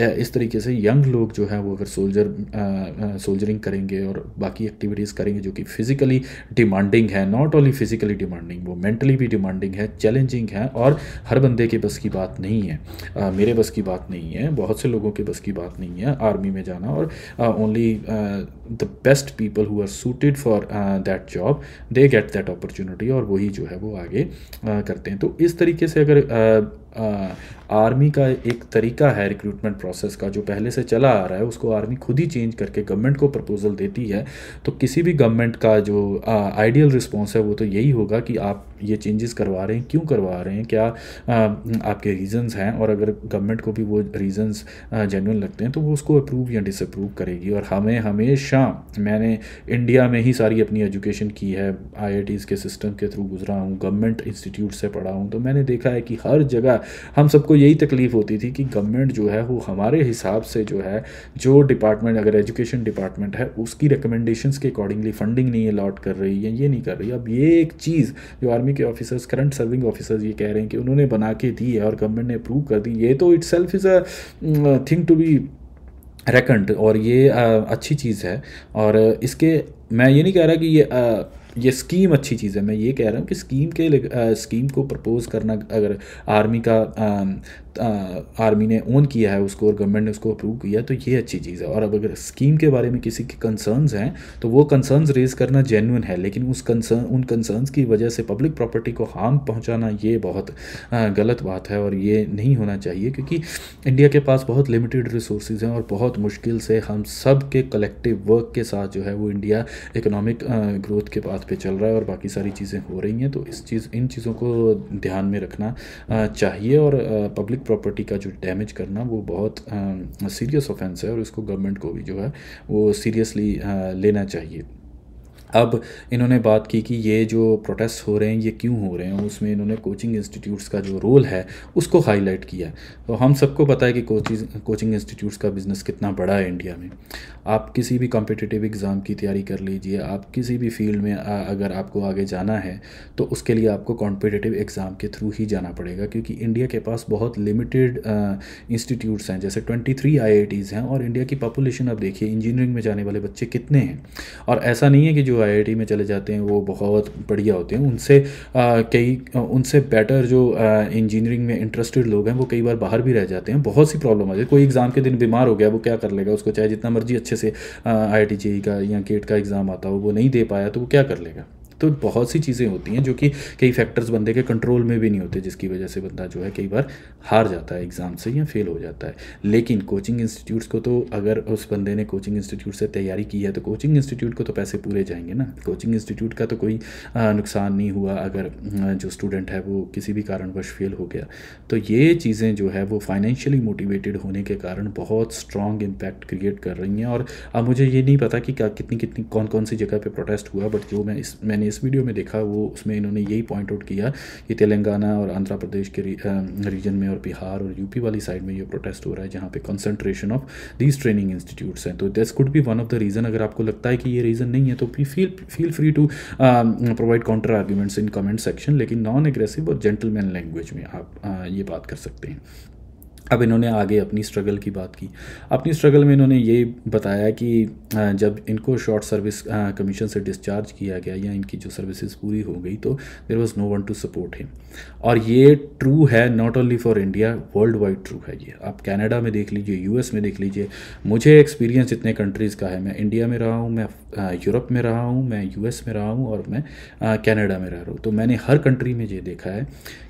इस तरीके से यंग लोग जो है वो अगर सोल्जर सोल्जरिंग करेंगे और बाकी एक्टिविटीज़ करेंगे जो कि फिज़िकली डिमांडिंग है नॉट ओनली फिज़िकली डिमांडिंग वो मेंटली भी डिमांडिंग है चैलेंजिंग है और हर बंदे के बस की बात नहीं है आ, मेरे बस की बात नहीं है बहुत से लोगों के बस की बात नहीं है आर्मी में जाना और only the best people who are suited for that job they get that opportunity और वही जो है वो आगे आ, करते हैं तो इस तरीके से अगर आर्मी का एक तरीका है रिक्रूटमेंट प्रोसेस का जो पहले से चला आ रहा है उसको आर्मी खुद ही चेंज करके गवर्नमेंट को प्रपोजल देती है तो किसी भी गवर्नमेंट का जो आइडियल रिस्पॉन्स है वो तो यही होगा कि आप ये चेंजेस करवा रहे हैं क्यों करवा रहे हैं क्या आ, आपके रीजंस हैं और अगर गवर्नमेंट को भी वो रीजंस जेनुअन लगते हैं तो वो उसको अप्रूव या डिसअप्रूव करेगी और हमें हमेशा मैंने इंडिया में ही सारी अपनी एजुकेशन की है आई के सिस्टम के थ्रू गुजरा हूँ गवर्नमेंट इंस्टीट्यूट से पढ़ा हूँ तो मैंने देखा है कि हर जगह हम सबको यही तकलीफ़ होती थी कि गवर्नमेंट जो है वो हमारे हिसाब से जो है जो डिपार्टमेंट अगर एजुकेशन डिपार्टमेंट है उसकी रिकमेंडेशंस के अकॉर्डिंगली फंडिंग नहीं अलॉट कर रही है ये नहीं कर रही अब ये एक चीज़ जो आर्मी के ऑफिसर्स करंट सर्विंग ऑफिसर्स ये कह रहे हैं कि उन्होंने बना के दी है और गवर्नमेंट ने अप्रूव कर दी ये तो itself is a thing to be reckoned और ये आ, uh, अच्छी चीज़ है और इसके मैं ये नहीं कह रहा कि ये आ, uh, ये स्कीम अच्छी चीज़ है मैं ये कह रहा हूँ कि स्कीम के आ, स्कीम को प्रपोज़ करना अगर आर्मी का आर्मी ने ओन किया है उसको और गवर्नमेंट ने उसको अप्रूव किया तो ये अच्छी चीज़ है और अब अगर स्कीम के बारे में किसी के कंसर्न्स हैं तो वो कंसर्न्स रेज करना जेनुअन है लेकिन उस कंसर्न उन कंसर्न्स की वजह से पब्लिक प्रॉपर्टी को हार्म पहुंचाना ये बहुत गलत बात है और ये नहीं होना चाहिए क्योंकि इंडिया के पास बहुत लिमिटेड रिसोर्स हैं और बहुत मुश्किल से हम सब के कलेक्टिव वर्क के साथ जो है वो इंडिया इकोनॉमिक ग्रोथ के पाथ पर चल रहा है और बाकी सारी चीज़ें हो रही हैं तो इस चीज़ इन चीज़ों को ध्यान में रखना चाहिए और पब्लिक पब्लिक प्रॉपर्टी का जो डैमेज करना वो बहुत सीरियस ऑफेंस है और इसको गवर्नमेंट को भी जो है वो सीरियसली लेना चाहिए अब इन्होंने बात की कि ये जो प्रोटेस्ट हो रहे हैं ये क्यों हो रहे हैं उसमें इन्होंने कोचिंग इंस्टीट्यूट्स का जो रोल है उसको हाईलाइट किया तो हम सबको पता है कि कोचिंग कोचिंग इंस्टीट्यूट्स का बिज़नेस कितना बड़ा है इंडिया में आप किसी भी कॉम्पिटिटिव एग्ज़ाम की तैयारी कर लीजिए आप किसी भी फील्ड में आ, अगर आपको आगे जाना है तो उसके लिए आपको कॉम्पिटिटिव एग्ज़ाम के थ्रू ही जाना पड़ेगा क्योंकि इंडिया के पास बहुत लिमिटेड इंस्टीट्यूट्स हैं जैसे ट्वेंटी थ्री हैं और इंडिया की पॉपुलेशन आप देखिए इंजीनियरिंग में जाने वाले बच्चे कितने हैं और ऐसा नहीं है कि जो लोग आई में चले जाते हैं वो बहुत बढ़िया होते हैं उनसे कई उनसे बेटर जो इंजीनियरिंग में इंटरेस्टेड लोग हैं वो कई बार बाहर भी रह जाते हैं बहुत सी प्रॉब्लम आ जाती है कोई एग्ज़ाम के दिन बीमार हो गया वो क्या कर लेगा उसको चाहे जितना मर्जी अच्छे से आई आई e का या गेट e का एग्ज़ाम आता हो वो नहीं दे पाया तो वो क्या कर लेगा तो बहुत सी चीज़ें होती हैं जो कि कई फैक्टर्स बंदे के कंट्रोल में भी नहीं होते जिसकी वजह से बंदा जो है कई बार हार जाता है एग्ज़ाम से या फेल हो जाता है लेकिन कोचिंग इंस्टीट्यूट्स को तो अगर उस बंदे ने कोचिंग इंस्टीट्यूट से तैयारी की है तो कोचिंग इंस्टीट्यूट को तो पैसे पूरे जाएंगे ना कोचिंग इंस्टीट्यूट का तो कोई नुकसान नहीं हुआ अगर जो स्टूडेंट है वो किसी भी कारणवश फेल हो गया तो ये चीज़ें जो है वो फाइनेंशियली मोटिवेटेड होने के कारण बहुत स्ट्रॉन्ग इम्पैक्ट क्रिएट कर रही हैं और अब मुझे ये नहीं पता कि क्या कितनी कितनी कौन कौन सी जगह पर प्रोटेस्ट हुआ बट जो मैं इस मैंने इस वीडियो में देखा वो उसमें इन्होंने यही पॉइंट आउट किया कि तेलंगाना और आंध्र प्रदेश के रीजन में और बिहार और यूपी वाली साइड में ये प्रोटेस्ट हो रहा है जहाँ पे concentration of these training institutes हैं तो this could be one of the reason अगर आपको लगता है कि ये रीज़न नहीं है तो भी feel feel free to provide counter arguments in comment section लेकिन नॉन एग्रेसिव और जेंटलमैन लैंग्वेज में आप आ, ये बात कर सकते हैं अब इन्होंने आगे अपनी स्ट्रगल की बात की अपनी स्ट्रगल में इन्होंने ये बताया कि जब इनको शॉर्ट सर्विस कमीशन से डिस्चार्ज किया गया या इनकी जो सर्विसेज पूरी हो गई तो there was no one to support him और ये ट्रू है not only for India worldwide true है ये आप कैनेडा में देख लीजिए यूएस में देख लीजिए मुझे एक्सपीरियंस इतने कंट्रीज़ का है मैं इंडिया में रहा हूँ मैं यूरोप में रहा हूँ मैं यूएस में रहा हूँ और मैं कैनेडा में रह रहा हूँ तो मैंने हर कंट्री में ये देखा है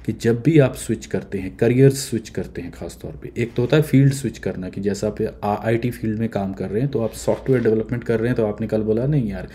कि जब भी आप स्विच करते हैं करियर स्विच करते हैं खासतौर पे एक तो होता है फील्ड स्विच करना कि जैसा आप आईटी फील्ड में काम कर रहे हैं तो आप सॉफ्टवेयर डेवलपमेंट कर रहे हैं तो आपने कल बोला नहीं यार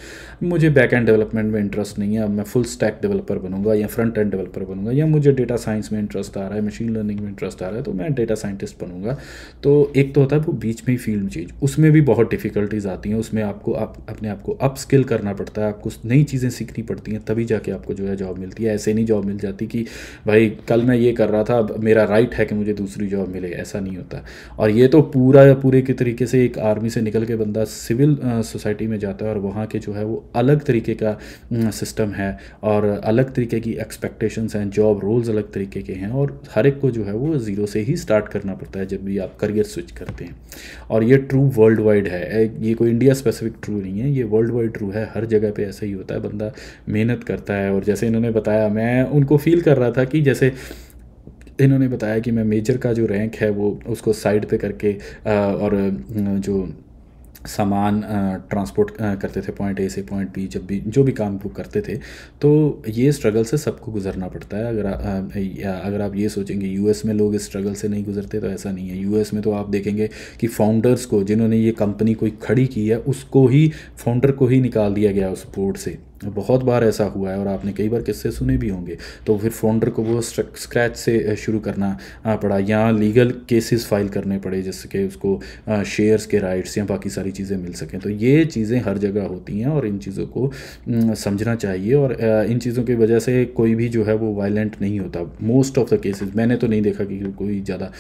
मुझे बैक एंड डेवलपमेंट में इंटरेस्ट नहीं है अब मैं फुल स्टैक डेवलपर बनूंगा या फ्रंट एंड डेवलपर बनूंगा या मुझे डेटा साइंस में इंटरेस्ट आ रहा है मशीन लर्निंग में इंटरेस्ट आ रहा है तो मैं डेटा साइंटिस्ट बनूंगा तो एक तो होता है वो बीच में ही फील्ड चेंज उसमें भी बहुत डिफिकल्टीज आती हैं उसमें आपको आप अपने आप को अप स्किल करना पड़ता है आपको नई चीज़ें सीखनी पड़ती हैं तभी जाके आपको जो है जॉब मिलती है ऐसे नहीं जॉब मिल जाती कि भाई भाई कल मैं ये कर रहा था अब मेरा राइट है कि मुझे दूसरी जॉब मिले ऐसा नहीं होता और ये तो पूरा पूरे के तरीके से एक आर्मी से निकल के बंदा सिविल सोसाइटी में जाता है और वहाँ के जो है वो अलग तरीके का सिस्टम है और अलग तरीके की एक्सपेक्टेशंस हैं जॉब रोल्स अलग तरीके के हैं और हर एक को जो है वो ज़ीरो से ही स्टार्ट करना पड़ता है जब भी आप करियर स्विच करते हैं और ये ट्रू वर्ल्ड वाइड है ये कोई इंडिया स्पेसिफिक ट्रू नहीं है ये वर्ल्ड वाइड ट्रू है हर जगह पे ऐसा ही होता है बंदा मेहनत करता है और जैसे इन्होंने बताया मैं उनको फील कर रहा था कि जैसे इन्होंने बताया कि मैं मेजर का जो रैंक है वो उसको साइड पे करके और जो सामान ट्रांसपोर्ट करते थे पॉइंट ए से पॉइंट बी जब भी जो भी काम को करते थे तो ये स्ट्रगल से सबको गुजरना पड़ता है अगर आ, अगर आप ये सोचेंगे यूएस में लोग इस स्ट्रगल से नहीं गुजरते तो ऐसा नहीं है यूएस में तो आप देखेंगे कि फाउंडर्स को जिन्होंने ये कंपनी कोई खड़ी की है उसको ही फाउंडर को ही निकाल दिया गया उस बोर्ड से तो बहुत बार ऐसा हुआ है और आपने कई बार किस्से सुने भी होंगे तो फिर फाउंडर को वो स्क्रैच से शुरू करना पड़ा या लीगल केसेस फाइल करने पड़े जिससे कि उसको शेयर्स के राइट्स या बाकी सारी चीज़ें मिल सकें तो ये चीज़ें हर जगह होती हैं और इन चीज़ों को समझना चाहिए और इन चीज़ों की वजह से कोई भी जो है वो वायलेंट नहीं होता मोस्ट ऑफ द केसेज मैंने तो नहीं देखा कि कोई ज़्यादा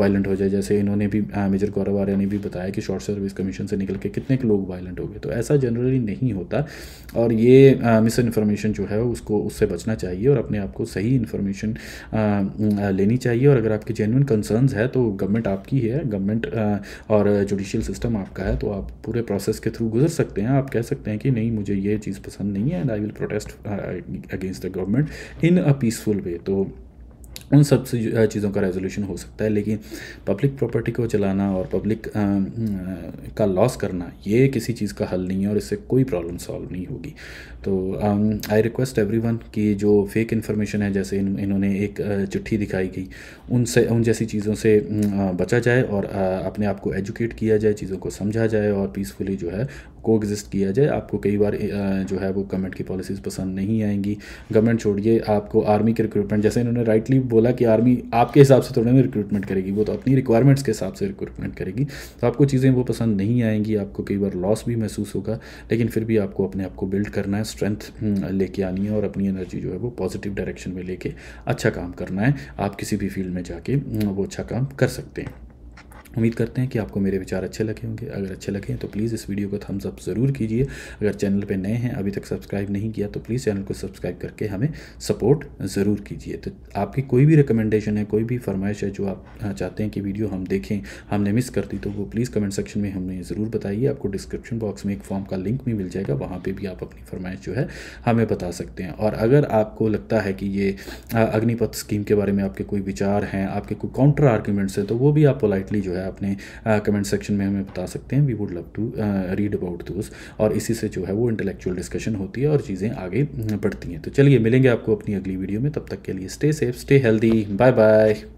वायलेंट हो जाए जैसे इन्होंने भी मेजर गौरव आर्या ने भी बताया कि शॉर्ट सर्विस कमीशन से निकल के कितने लोग वायलेंट हो गए तो ऐसा जनरली नहीं होता और ये मिस इन्फॉर्मेशन जो है उसको उससे बचना चाहिए और अपने आप को सही इन्फॉर्मेशन लेनी चाहिए और अगर आपके जेन्यून कंसर्नस है तो गवर्नमेंट आपकी है गवर्नमेंट और जुडिशियल सिस्टम आपका है तो आप पूरे प्रोसेस के थ्रू गुजर सकते हैं आप कह सकते हैं कि नहीं मुझे ये चीज़ पसंद नहीं है and I will protest against the government in a peaceful way तो उन सब चीज़ों का रेजोल्यूशन हो सकता है लेकिन पब्लिक प्रॉपर्टी को चलाना और पब्लिक का लॉस करना ये किसी चीज़ का हल नहीं है और इससे कोई प्रॉब्लम सॉल्व नहीं होगी तो आई रिक्वेस्ट एवरी वन कि जो फेक इन्फॉर्मेशन है जैसे इन, इन्होंने एक चिट्ठी दिखाई गई उनसे उन जैसी चीज़ों से बचा जाए और अपने आप को एजुकेट किया जाए चीज़ों को समझा जाए और पीसफुली जो है को एग्जिस्ट किया जाए आपको कई बार जो है वो गवर्नमेंट की पॉलिसीज़ पसंद नहीं आएंगी गवर्नमेंट छोड़िए आपको आर्मी के रिक्रूटमेंट जैसे इन्होंने राइटली बोला कि आर्मी आपके हिसाब से थोड़ा ना रिक्रूटमेंट करेगी वो तो अपनी रिक्वायरमेंट्स के हिसाब से रिक्रूटमेंट करेगी तो आपको चीज़ें वो पसंद नहीं आएंगी आपको कई बार लॉस भी महसूस होगा लेकिन फिर भी आपको अपने आप को बिल्ड करना है स्ट्रेंथ हम्म, लेके आनी है और अपनी एनर्जी जो है वो पॉजिटिव डायरेक्शन में लेके अच्छा काम करना है आप किसी भी फील्ड में जाके हम्म, वो अच्छा काम कर सकते हैं उम्मीद करते हैं कि आपको मेरे विचार अच्छे लगे होंगे अगर अच्छे लगे तो प्लीज़ इस वीडियो को थम्स अप ज़रूर कीजिए अगर चैनल पे नए हैं अभी तक सब्सक्राइब नहीं किया तो प्लीज़ चैनल को सब्सक्राइब करके हमें सपोर्ट ज़रूर कीजिए तो आपकी कोई भी रिकमेंडेशन है कोई भी फरमाइश है जो आप हाँ, चाहते हैं कि वीडियो हम देखें हमने मिस कर दी तो वो प्लीज़ कमेंट सेक्शन में हमें ज़रूर बताइए आपको डिस्क्रिप्शन बॉक्स में एक फॉर्म का लिंक भी मिल जाएगा वहाँ पर भी आप अपनी फरमाइश जो है हमें बता सकते हैं और अगर आपको लगता है कि ये अग्निपथ स्कीम के बारे में आपके कोई विचार हैं आपके कोई काउंटर आर्ग्यूमेंट्स हैं तो वो भी आप पोलाइटली जो है है आपने कमेंट सेक्शन में हमें बता सकते हैं we would love to read about those और इसी से जो है वो इंटेलेक्चुअल डिस्कशन होती है और चीज़ें आगे बढ़ती हैं तो चलिए मिलेंगे आपको अपनी अगली वीडियो में तब तक के लिए stay safe stay healthy bye bye